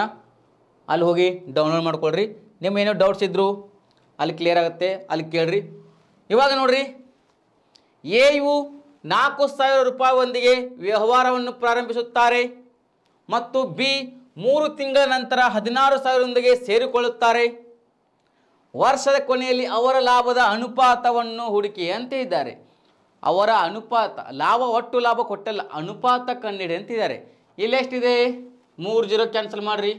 ಅಲ್ಲಿ ಹೋಗಿ ಡೌನ್ಲೋಡ್ ಮಾಡ್ಕೊಳ್ರಿ ನಿಮ್ಮ ಏನೋ ಡೌಟ್ಸ್ ಇದ್ದರು ಅಲ್ಲಿ ಕ್ಲಿಯರ್ ಆಗುತ್ತೆ ಅಲ್ಲಿ ಕೇಳ್ರಿ ಇವಾಗ ನೋಡ್ರಿ ಎ ಯು ನಾಲ್ಕು ಸಾವಿರ ರೂಪಾಯಿ ಒಂದಿಗೆ ವ್ಯವಹಾರವನ್ನು ಪ್ರಾರಂಭಿಸುತ್ತಾರೆ ಮತ್ತು ಬಿ ಮೂರು ತಿಂಗಳ ನಂತರ ಹದಿನಾರು ಸಾವಿರದೊಂದಿಗೆ ಸೇರಿಕೊಳ್ಳುತ್ತಾರೆ ವರ್ಷದ ಕೊನೆಯಲ್ಲಿ ಅವರ ಲಾಭದ ಅನುಪಾತವನ್ನು ಹುಡುಕಿ ಅಂತ ಇದ್ದಾರೆ ಅವರ ಅನುಪಾತ ಲಾಭ ಒಟ್ಟು ಲಾಭ ಕೊಟ್ಟಲ್ಲ ಅನುಪಾತ ಕಣ್ಣಿಡಿ ಅಂತಿದ್ದಾರೆ ಎಷ್ಟಿದೆ ಮೂರು ಜೀರೋ ಕ್ಯಾನ್ಸಲ್ ಮಾಡ್ರಿ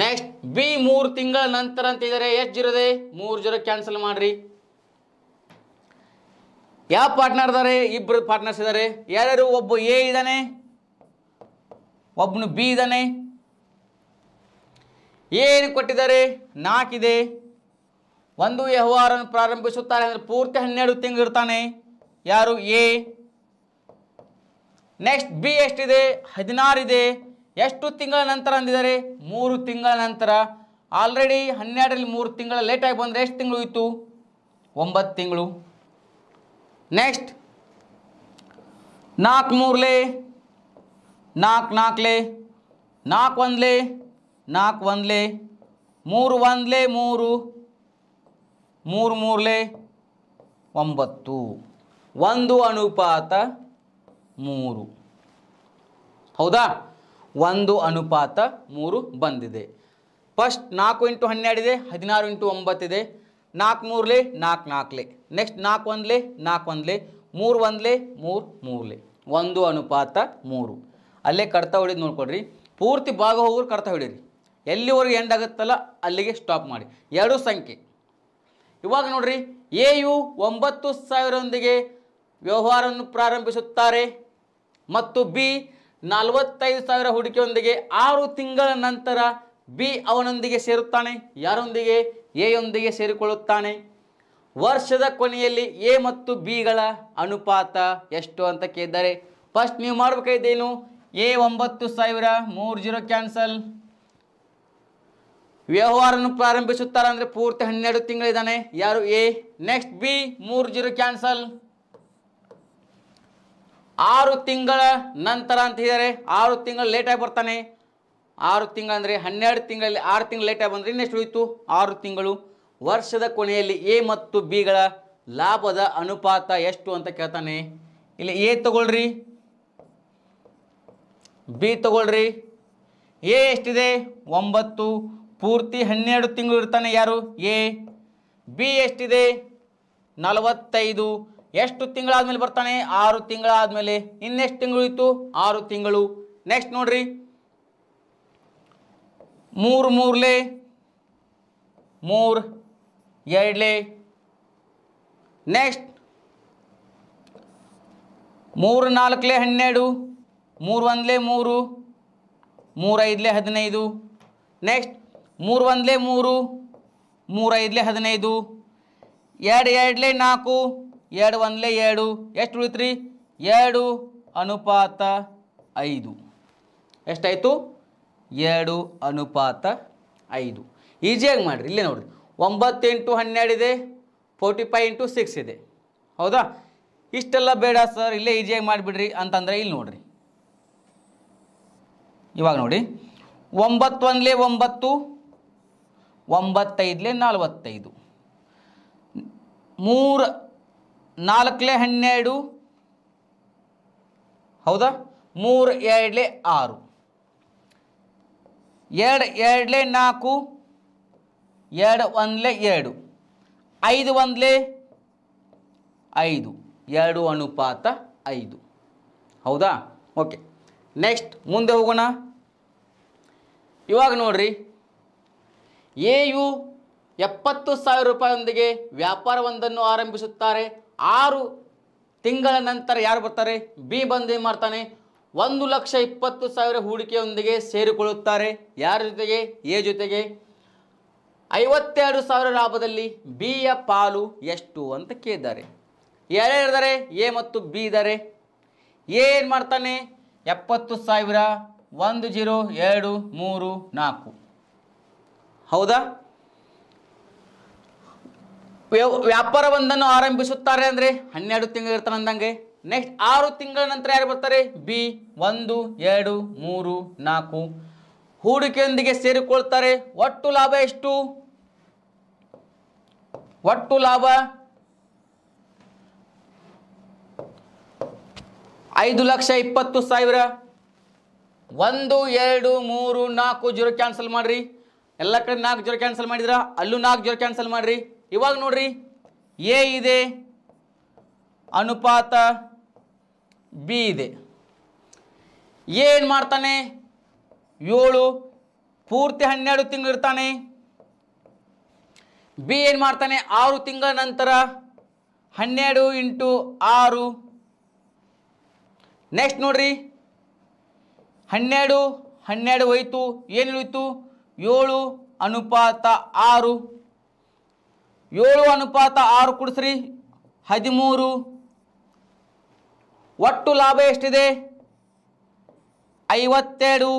ನೆಕ್ಸ್ಟ್ ಬಿ ಮೂರು ತಿಂಗಳ ನಂತರ ಅಂತಿದ್ದಾರೆ ಎಷ್ಟು ಜೀರೋದೆ ಮೂರು ಜೀರೋ ಕ್ಯಾನ್ಸಲ್ ಮಾಡ್ರಿ ಯಾವ ಪಾರ್ಟ್ನರ್ ಇದ್ದಾರೆ ಇಬ್ಬರು ಪಾರ್ಟ್ನರ್ಸ್ ಇದ್ದಾರೆ ಯಾರ್ಯಾರು ಒಬ್ಬ ಎ ಇದ್ದಾನೆ ಒಬ್ಬನು ಬಿ ಇದ್ದಾನೆ ಏನು ಕೊಟ್ಟಿದ್ದಾರೆ ನಾಲ್ಕಿದೆ ಒಂದು ವ್ಯವಹಾರವನ್ನು ಪ್ರಾರಂಭಿಸುತ್ತಾರೆ ಅಂದರೆ ಪೂರ್ತಿ ಹನ್ನೆರಡು ತಿಂಗಳು ಇರ್ತಾನೆ ಯಾರು ಎ ನೆಕ್ಸ್ಟ್ ಬಿ ಎಷ್ಟಿದೆ ಹದಿನಾರಿದೆ ಎಷ್ಟು ತಿಂಗಳ ನಂತರ ಅಂದಿದ್ದಾರೆ ಮೂರು ತಿಂಗಳ ನಂತರ ಆಲ್ರೆಡಿ ಹನ್ನೆರಡರಲ್ಲಿ ಮೂರು ತಿಂಗಳ ಲೇಟಾಗಿ ಬಂದರೆ ಎಷ್ಟು ತಿಂಗಳು ಇತ್ತು ಒಂಬತ್ತು ತಿಂಗಳು ನೆಕ್ಸ್ಟ್ ನಾಲ್ಕು ಮೂರಲೇ ನಾಲ್ಕು ನಾಲ್ಕಲೆ ನಾಲ್ಕು ಒಂದ್ಲೆ ನಾಲ್ಕು ಒಂದ್ಲೆ ಮೂರು ಒಂದ್ಲೆ ಮೂರು ಮೂರು ಮೂರಲೆ ಒಂಬತ್ತು ಒಂದು ಅನುಪಾತ ಮೂರು ಹೌದಾ ಒಂದು ಅನುಪಾತ ಮೂರು ಬಂದಿದೆ ಫಸ್ಟ್ ನಾಲ್ಕು ಇಂಟು ಹನ್ನೆರಡಿದೆ ಹದಿನಾರು ಇಂಟು ಒಂಬತ್ತಿದೆ ನಾಲ್ಕು ಮೂರಲೆ ನಾಲ್ಕು ನಾಲ್ಕಲೆ ನೆಕ್ಸ್ಟ್ ನಾಲ್ಕು ಒಂದ್ಲೆ ನಾಲ್ಕು ಒಂದ್ಲೆ ಮೂರು ಒಂದ್ಲೆ ಮೂರು ಮೂರಲೆ ಒಂದು ಅನುಪಾತ ಮೂರು ಅಲ್ಲೇ ಕಡ್ತಾ ಹೊಡಿದು ನೋಡ್ಕೊಡ್ರಿ ಪೂರ್ತಿ ಭಾಗ ಹೋಗೋರು ಕಡ್ತಾ ಹೊಡೀರಿ ಎಲ್ಲಿವರೆಗೆ ಎಂಡ್ ಆಗುತ್ತಲ್ಲ ಅಲ್ಲಿಗೆ ಸ್ಟಾಪ್ ಮಾಡಿ ಎರಡು ಸಂಖ್ಯೆ ಇವಾಗ ನೋಡ್ರಿ ಎ ಯು ಒಂಬತ್ತು ಸಾವಿರದೊಂದಿಗೆ ವ್ಯವಹಾರವನ್ನು ಪ್ರಾರಂಭಿಸುತ್ತಾರೆ ಮತ್ತು ಬಿ ನಲವತ್ತೈದು ಸಾವಿರ ಹೂಡಿಕೆಯೊಂದಿಗೆ ಆರು ತಿಂಗಳ ನಂತರ ಬಿ ಅವನೊಂದಿಗೆ ಸೇರುತ್ತಾನೆ ಯಾರೊಂದಿಗೆ ಯೊಂದಿಗೆ ಸೇರಿಕೊಳ್ಳುತ್ತಾನೆ ವರ್ಷದ ಕೊನೆಯಲ್ಲಿ ಎ ಮತ್ತು ಬಿಗಳ ಅನುಪಾತ ಎಷ್ಟು ಅಂತ ಕೇಳಿದ್ದಾರೆ ಫಸ್ಟ್ ನೀವು ಮಾಡಬೇಕಾಗಿದ್ದೇನು ಎ ಒಂಬತ್ತು ಸಾವಿರ ಮೂರು ಜೀರೋ ಕ್ಯಾನ್ಸಲ್ ವ್ಯವಹಾರವನ್ನು ಪ್ರಾರಂಭಿಸುತ್ತಾರೆ ಅಂದರೆ ಪೂರ್ತಿ ಹನ್ನೆರಡು ತಿಂಗಳಿದ್ದಾನೆ ಯಾರು ಎ ನೆಕ್ಸ್ಟ್ ಬಿ ಮೂರು ಜೀರೋ ಕ್ಯಾನ್ಸಲ್ ಆರು ತಿಂಗಳ ನಂತರ ಅಂತ ಹೇಳಿದರೆ ಆರು ತಿಂಗಳು ಲೇಟಾಗಿ ಬರ್ತಾನೆ ಆರು ತಿಂಗಳು ಅಂದರೆ ಹನ್ನೆರಡು ತಿಂಗಳಲ್ಲಿ ಆರು ತಿಂಗಳು ಲೇಟಾಗಿ ಬಂದರೆ ಇನ್ನೆಷ್ಟು ಹೋಯಿತು ಆರು ತಿಂಗಳು ವರ್ಷದ ಕೊನೆಯಲ್ಲಿ ಎ ಮತ್ತು ಬಿಗಳ ಲಾಭದ ಅನುಪಾತ ಎಷ್ಟು ಅಂತ ಕೇಳ್ತಾನೆ ಇಲ್ಲಿ ಎ ತಗೊಳ್ರಿ ಬಿ ತಗೊಳ್ರಿ ಎ ಎಷ್ಟಿದೆ ಒಂಬತ್ತು ಪೂರ್ತಿ ಹನ್ನೆರಡು ತಿಂಗಳು ಇರ್ತಾನೆ ಯಾರು ಎ ಬಿ ಎಷ್ಟಿದೆ ನಲವತ್ತೈದು ಎಷ್ಟು ತಿಂಗಳಾದಮೇಲೆ ಬರ್ತಾನೆ ಆರು ತಿಂಗಳಾದಮೇಲೆ ಇನ್ನೆಷ್ಟು ತಿಂಗಳು ಇತ್ತು ಆರು ತಿಂಗಳು ನೆಕ್ಸ್ಟ್ ನೋಡ್ರಿ ಮೂರು ಮೂರ್ಲೆ ಮೂರು ಎರಡ್ಲೆ ನೆಕ್ಸ್ಟ್ ಮೂರು ನಾಲ್ಕಲೆ ಹನ್ನೆರಡು ಮೂರು ಒಂದಲೇ ಮೂರು ಮೂರೈದಲೇ ಹದಿನೈದು ನೆಕ್ಸ್ಟ್ ಮೂರು ಒಂದಲೇ ಮೂರು ಮೂರೈದಲೇ ಹದಿನೈದು ಎರಡು ಎರಡಲೇ ನಾಲ್ಕು ಎರಡು ಒಂದಲೇ ಎರಡು ಎಷ್ಟು ಉಳಿತ್ರಿ ಎರಡು ಅನುಪಾತ ಐದು ಎಷ್ಟಾಯಿತು ಎರಡು ಅನುಪಾತ ಐದು ಈಸಿಯಾಗಿ ಮಾಡಿರಿ ಇಲ್ಲೇ ನೋಡಿರಿ ಒಂಬತ್ತು ಎಂಟು ಹನ್ನೆರಡು ಇದೆ ಫೋರ್ಟಿ ಫೈ ಇಂಟು ಸಿಕ್ಸ್ ಇದೆ ಹೌದಾ ಇಷ್ಟೆಲ್ಲ ಬೇಡ ಸರ್ ಇಲ್ಲೇ ಈಸಿಯಾಗಿ ಮಾಡಿಬಿಡ್ರಿ ಅಂತಂದರೆ ಇಲ್ಲಿ ನೋಡಿರಿ ಇವಾಗ ನೋಡಿ ಒಂಬತ್ತು ಒಂದಲೇ ಒಂಬತ್ತು ಒಂಬತ್ತೈದಲೇ ನಲವತ್ತೈದು ಮೂರು ನಾಲ್ಕಲೇ ಹನ್ನೆರಡು ಹೌದಾ ಮೂರು ಎರಡಲೇ ಆರು ಎರಡು ಎರಡಲೇ ನಾಲ್ಕು ಎರಡು ಒಂದಲೇ ಎರಡು ಐದು ಒಂದಲೇ ಐದು ಎರಡು ಅನುಪಾತ ಐದು ಹೌದಾ ಓಕೆ ನೆಕ್ಸ್ಟ್ ಮುಂದೆ ಹೋಗೋಣ ಇವಾಗ ನೋಡ್ರಿ ಎ ಯು ಎಪ್ಪತ್ತು ಸಾವಿರ ರೂಪಾಯಿಯೊಂದಿಗೆ ವ್ಯಾಪಾರವೊಂದನ್ನು ಆರಂಭಿಸುತ್ತಾರೆ ಆರು ತಿಂಗಳ ನಂತರ ಯಾರು ಬರ್ತಾರೆ ಬಿ ಬಂದು ಏನು ಮಾಡ್ತಾನೆ ಒಂದು ಲಕ್ಷ ಇಪ್ಪತ್ತು ಸಾವಿರ ಹೂಡಿಕೆಯೊಂದಿಗೆ ಸೇರಿಕೊಳ್ಳುತ್ತಾರೆ ಯಾರ ಜೊತೆಗೆ ಎ ಜೊತೆಗೆ ಐವತ್ತೆರಡು ಸಾವಿರ ಲಾಭದಲ್ಲಿ ಬಿಯ ಪಾಲು ಎಷ್ಟು ಅಂತ ಕೇಳಿದ್ದಾರೆ ಯಾರ್ಯಾರಿದ್ದಾರೆ ಎ ಮತ್ತು ಬಿ ಇದ್ದಾರೆ ಏನು ಮಾಡ್ತಾನೆ ಎಪ್ಪತ್ತು ಸಾವಿರ ಒಂದು ಜೀರೋ ಎರಡು ಮೂರು ನಾಲ್ಕು ಹೌದಾ ವ್ಯಾಪಾರವೊಂದನ್ನು ಆರಂಭಿಸುತ್ತಾರೆ ಅಂದರೆ ಹನ್ನೆರಡು ತಿಂಗಳು ಇರ್ತಾರೆ ಅಂದಂಗೆ ನೆಕ್ಸ್ಟ್ ಆರು ತಿಂಗಳ ನಂತರ ಯಾರು ಬರ್ತಾರೆ ಬಿ ಒಂದು ಎರಡು ಮೂರು ನಾಲ್ಕು ಹೂಡಿಕೆಯೊಂದಿಗೆ ಸೇರಿಕೊಳ್ತಾರೆ ಒಟ್ಟು ಲಾಭ ಎಷ್ಟು ಒಟ್ಟು ಲಾಭ ಐದು ಲಕ್ಷ ಇಪ್ಪತ್ತು ಸಾವಿರ ಒಂದು ಎರಡು ಮೂರು ನಾಲ್ಕು ಜೀರೋ ಕ್ಯಾನ್ಸಲ್ ಮಾಡಿರಿ ಎಲ್ಲ ಕಡೆ ನಾಲ್ಕು ಜೀರೋ ಕ್ಯಾನ್ಸಲ್ ಮಾಡಿದ್ರ ಅಲ್ಲೂ ನಾಲ್ಕು ಜೀರೋ ಕ್ಯಾನ್ಸಲ್ ಮಾಡ್ರಿ ಇವಾಗ ನೋಡ್ರಿ ಎ ಇದೆ ಅನುಪಾತ ಬಿ ಇದೆ ಏನು ಮಾಡ್ತಾನೆ ಏಳು ಪೂರ್ತಿ ಹನ್ನೆರಡು ತಿಂಗಳು ಇರ್ತಾನೆ ಬಿ ಏನು ಮಾಡ್ತಾನೆ ಆರು ತಿಂಗಳ ನಂತರ ಹನ್ನೆರಡು ಇಂಟು ಆರು ನೆಕ್ಸ್ಟ್ ನೋಡ್ರಿ ಹನ್ನೆರಡು ಹನ್ನೆರಡು ಹೋಯಿತು ಏನು ಇಳಿಯಿತು ಏಳು ಅನುಪಾತ ಆರು ಏಳು ಅನುಪಾತ ಆರು ಕುಡಿಸ್ರಿ ಹದಿಮೂರು ಒಟ್ಟು ಲಾಭ ಎಷ್ಟಿದೆ ಐವತ್ತೆರಡು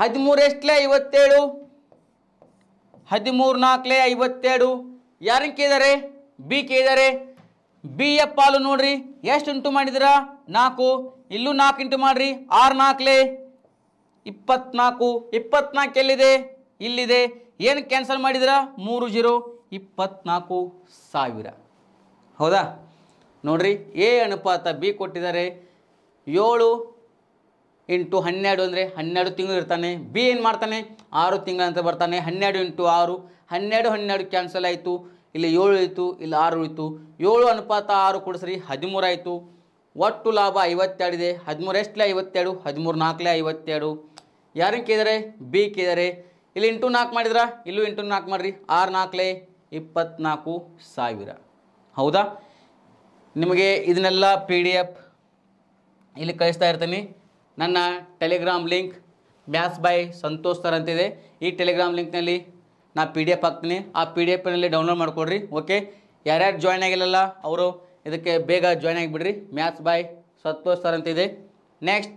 ಹದಿಮೂರು ಎಷ್ಟಲೇ ಐವತ್ತೇಳು ಹದಿಮೂರು ನಾಲ್ಕಲೇ ಐವತ್ತೇಳು ಯಾರನ್ನು ಕೇಳಿದ್ದಾರೆ ಬಿ ಕೇಳಿದ್ದಾರೆ ಬಿ ಯ ಪಾಲು ನೋಡ್ರಿ ಎಷ್ಟು ಉಂಟು ಮಾಡಿದಿರಾ ನಾಲ್ಕು ಇಲ್ಲೂ ನಾಲ್ಕು ಇಂಟು ಮಾಡ್ರಿ ಆರು ನಾಲ್ಕಲೇ ಇಪ್ಪತ್ನಾಲ್ಕು ಇಪ್ಪತ್ನಾಲ್ಕು ಎಲ್ಲಿದೆ ಇಲ್ಲಿದೆ ಏನು ಕ್ಯಾನ್ಸಲ್ ಮಾಡಿದಿರ ಮೂರು ಜೀರೋ ಇಪ್ಪತ್ನಾಲ್ಕು ಸಾವಿರ ಹೌದಾ ನೋಡ್ರಿ ಎ ಅನುಪಾತ ಬಿ ಕೊಟ್ಟಿದ್ದಾರೆ ಏಳು ಇಂಟು ಹನ್ನೆರಡು ಅಂದರೆ ಹನ್ನೆರಡು ತಿಂಗಳು ಇರ್ತಾನೆ ಬಿ ಏನು ಮಾಡ್ತಾನೆ ಆರು ತಿಂಗಳು ಅಂತ ಬರ್ತಾನೆ ಹನ್ನೆರಡು ಇಂಟು ಆರು ಹನ್ನೆರಡು ಹನ್ನೆರಡು ಕ್ಯಾನ್ಸಲ್ ಆಯಿತು ಇಲ್ಲಿ ಏಳು ಇತ್ತು ಇಲ್ಲಿ ಆರು ಇತ್ತು ಏಳು ಅನುಪಾತ ಆರು ಕೊಡಿಸ್ರಿ ಹದಿಮೂರು ಆಯಿತು ಒಟ್ಟು ಲಾಭ ಇದೆ ಹದಿಮೂರು ಎಷ್ಟಲೇ ಐವತ್ತೆರಡು ಹದಿಮೂರು ನಾಲ್ಕಲೇ ಐವತ್ತೆರಡು ಯಾರಿಗೆ ಕೇಳಿದರೆ ಬಿ ಕೇಳಿದರೆ ಇಲ್ಲಿ ಇಂಟು ನಾಲ್ಕು ಮಾಡಿದ್ರೆ ಇಲ್ಲೂ ಇಂಟು ನಾಲ್ಕು ಮಾಡಿರಿ ಆರು ನಾಲ್ಕಲೇ ಇಪ್ಪತ್ತ್ನಾಲ್ಕು ಸಾವಿರ ಹೌದಾ ನಿಮಗೆ ಇದನ್ನೆಲ್ಲ ಪಿ ಡಿ ಎಫ್ ಇಲ್ಲಿ ಕಳಿಸ್ತಾ ಇರ್ತೀನಿ ನನ್ನ Telegram link maths by Santosh sir ಅಂತಿದೆ ಈ ಟೆಲಿಗ್ರಾಮ್ ಲಿಂಕ್ನಲ್ಲಿ ನಾ ಪಿ ಡಿ ಎಫ್ ಹಾಕ್ತೀನಿ ಆ ಪಿ ಡಿ ಎಫ್ನಲ್ಲಿ ಡೌನ್ಲೋಡ್ ಮಾಡಿಕೊಡ್ರಿ ಓಕೆ ಯಾರ್ಯಾರು ಜಾಯ್ನ್ ಆಗಿಲ್ಲಲ್ಲ ಅವರು ಇದಕ್ಕೆ ಬೇಗ ಜಾಯ್ನ್ ಆಗಿಬಿಡ್ರಿ ಮ್ಯಾಥ್ಸ್ ಬಾಯ್ ಸತ್ವೋಜ್ ಸರ್ ಅಂತಿದೆ ನೆಕ್ಸ್ಟ್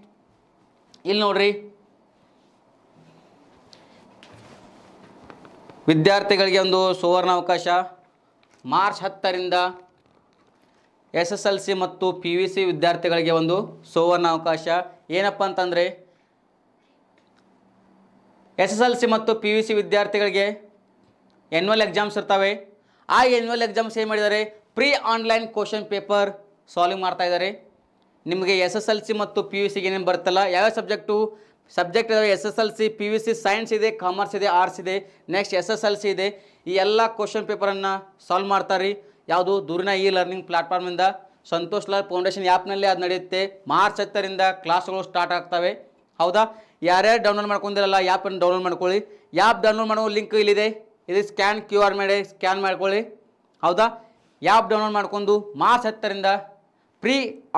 ಇಲ್ಲಿ ನೋಡ್ರಿ ವಿದ್ಯಾರ್ಥಿಗಳಿಗೆ ಒಂದು ಸುವರ್ಣಾವಕಾಶ ಮಾರ್ಚ್ ಹತ್ತರಿಂದ ಎಸ್ ಎಸ್ ಎಲ್ ಸಿ ಮತ್ತು ಪಿ ವಿ ಸಿ ವಿದ್ಯಾರ್ಥಿಗಳಿಗೆ ಒಂದು ಅವಕಾಶ ಏನಪ್ಪ ಅಂತಂದರೆ ಎಸ್ ಎಸ್ ಎಲ್ ಸಿ ಮತ್ತು ಪಿ ವಿ ಸಿ ವಿದ್ಯಾರ್ಥಿಗಳಿಗೆ ಎನ್ಯುವಲ್ ಎಕ್ಸಾಮ್ಸ್ ಇರ್ತವೆ ಆ ಎನ್ಯುವಲ್ ಎಕ್ಸಾಮ್ಸ್ ಏನು ಮಾಡಿದ್ದಾರೆ free online question paper solve ಮಾಡ್ತಾ ಇದ್ದಾರೆ ನಿಮಗೆ ಎಸ್ ಎಸ್ ಎಲ್ ಸಿ ಮತ್ತು ಪಿ ಯು ಸಿಗೆ ಏನೇನು ಬರುತ್ತಲ್ಲ ಯಾವ್ಯಾವ ಸಬ್ಜೆಕ್ಟು ಸಬ್ಜೆಕ್ಟ್ ಇದಾವೆ S S L C P U C science ಇದೆ ಕಾಮರ್ಸ್ ಇದೆ ಆರ್ಟ್ಸ್ ಇದೆ next S S L C ಇದೆ ಈ ಎಲ್ಲ ಕ್ವಶನ್ ಪೇಪರನ್ನು ಸಾಲ್ವ್ ಮಾಡ್ತಾರೆ ಯಾವುದು ದೂರಿನ ಇ ಲರ್ನಿಂಗ್ ಪ್ಲ್ಯಾಟ್ಫಾರ್ಮಿಂದ ಸಂತೋಷ್ ಲಾಲ್ ಫೌಂಡೇಶನ್ ಆ್ಯಪ್ನಲ್ಲಿ ಅದು ನಡೆಯುತ್ತೆ ಮಾರ್ಚ್ ಹತ್ತರಿಂದ ಕ್ಲಾಸ್ಗಳು ಸ್ಟಾರ್ಟ್ ಆಗ್ತವೆ ಹೌದಾ ಯಾರ್ಯಾರು ಡೌನ್ಲೋಡ್ ಮಾಡ್ಕೊಂಡಿರಲ್ಲ ಆ್ಯಪನ್ನು ಡೌನ್ಲೋಡ್ ಮಾಡ್ಕೊಳ್ಳಿ ಆ್ಯಪ್ ಡೌನ್ಲೋಡ್ ಮಾಡೋ ಲಿಂಕ್ ಇಲ್ಲಿದೆ ಇದು ಸ್ಕ್ಯಾನ್ ಕ್ಯೂ ಆರ್ ಮೇಲೆ ಸ್ಕ್ಯಾನ್ ಮಾಡ್ಕೊಳ್ಳಿ ಹೌದಾ ಆ್ಯಪ್ ಡೌನ್ಲೋಡ್ ಮಾಡಿಕೊಂಡು ಮಾರ್ಚ್ ಹತ್ತರಿಂದ free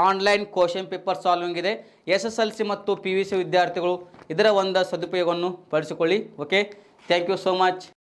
online question paper solving ಇದೆ ಎಸ್ ಎಸ್ ಎಲ್ ಸಿ ಮತ್ತು ಪಿ ವಿ ಸಿ ವಿದ್ಯಾರ್ಥಿಗಳು ಇದರ ಒಂದು ಸದುಪಯೋಗವನ್ನು ಪಡಿಸಿಕೊಳ್ಳಿ okay thank you so much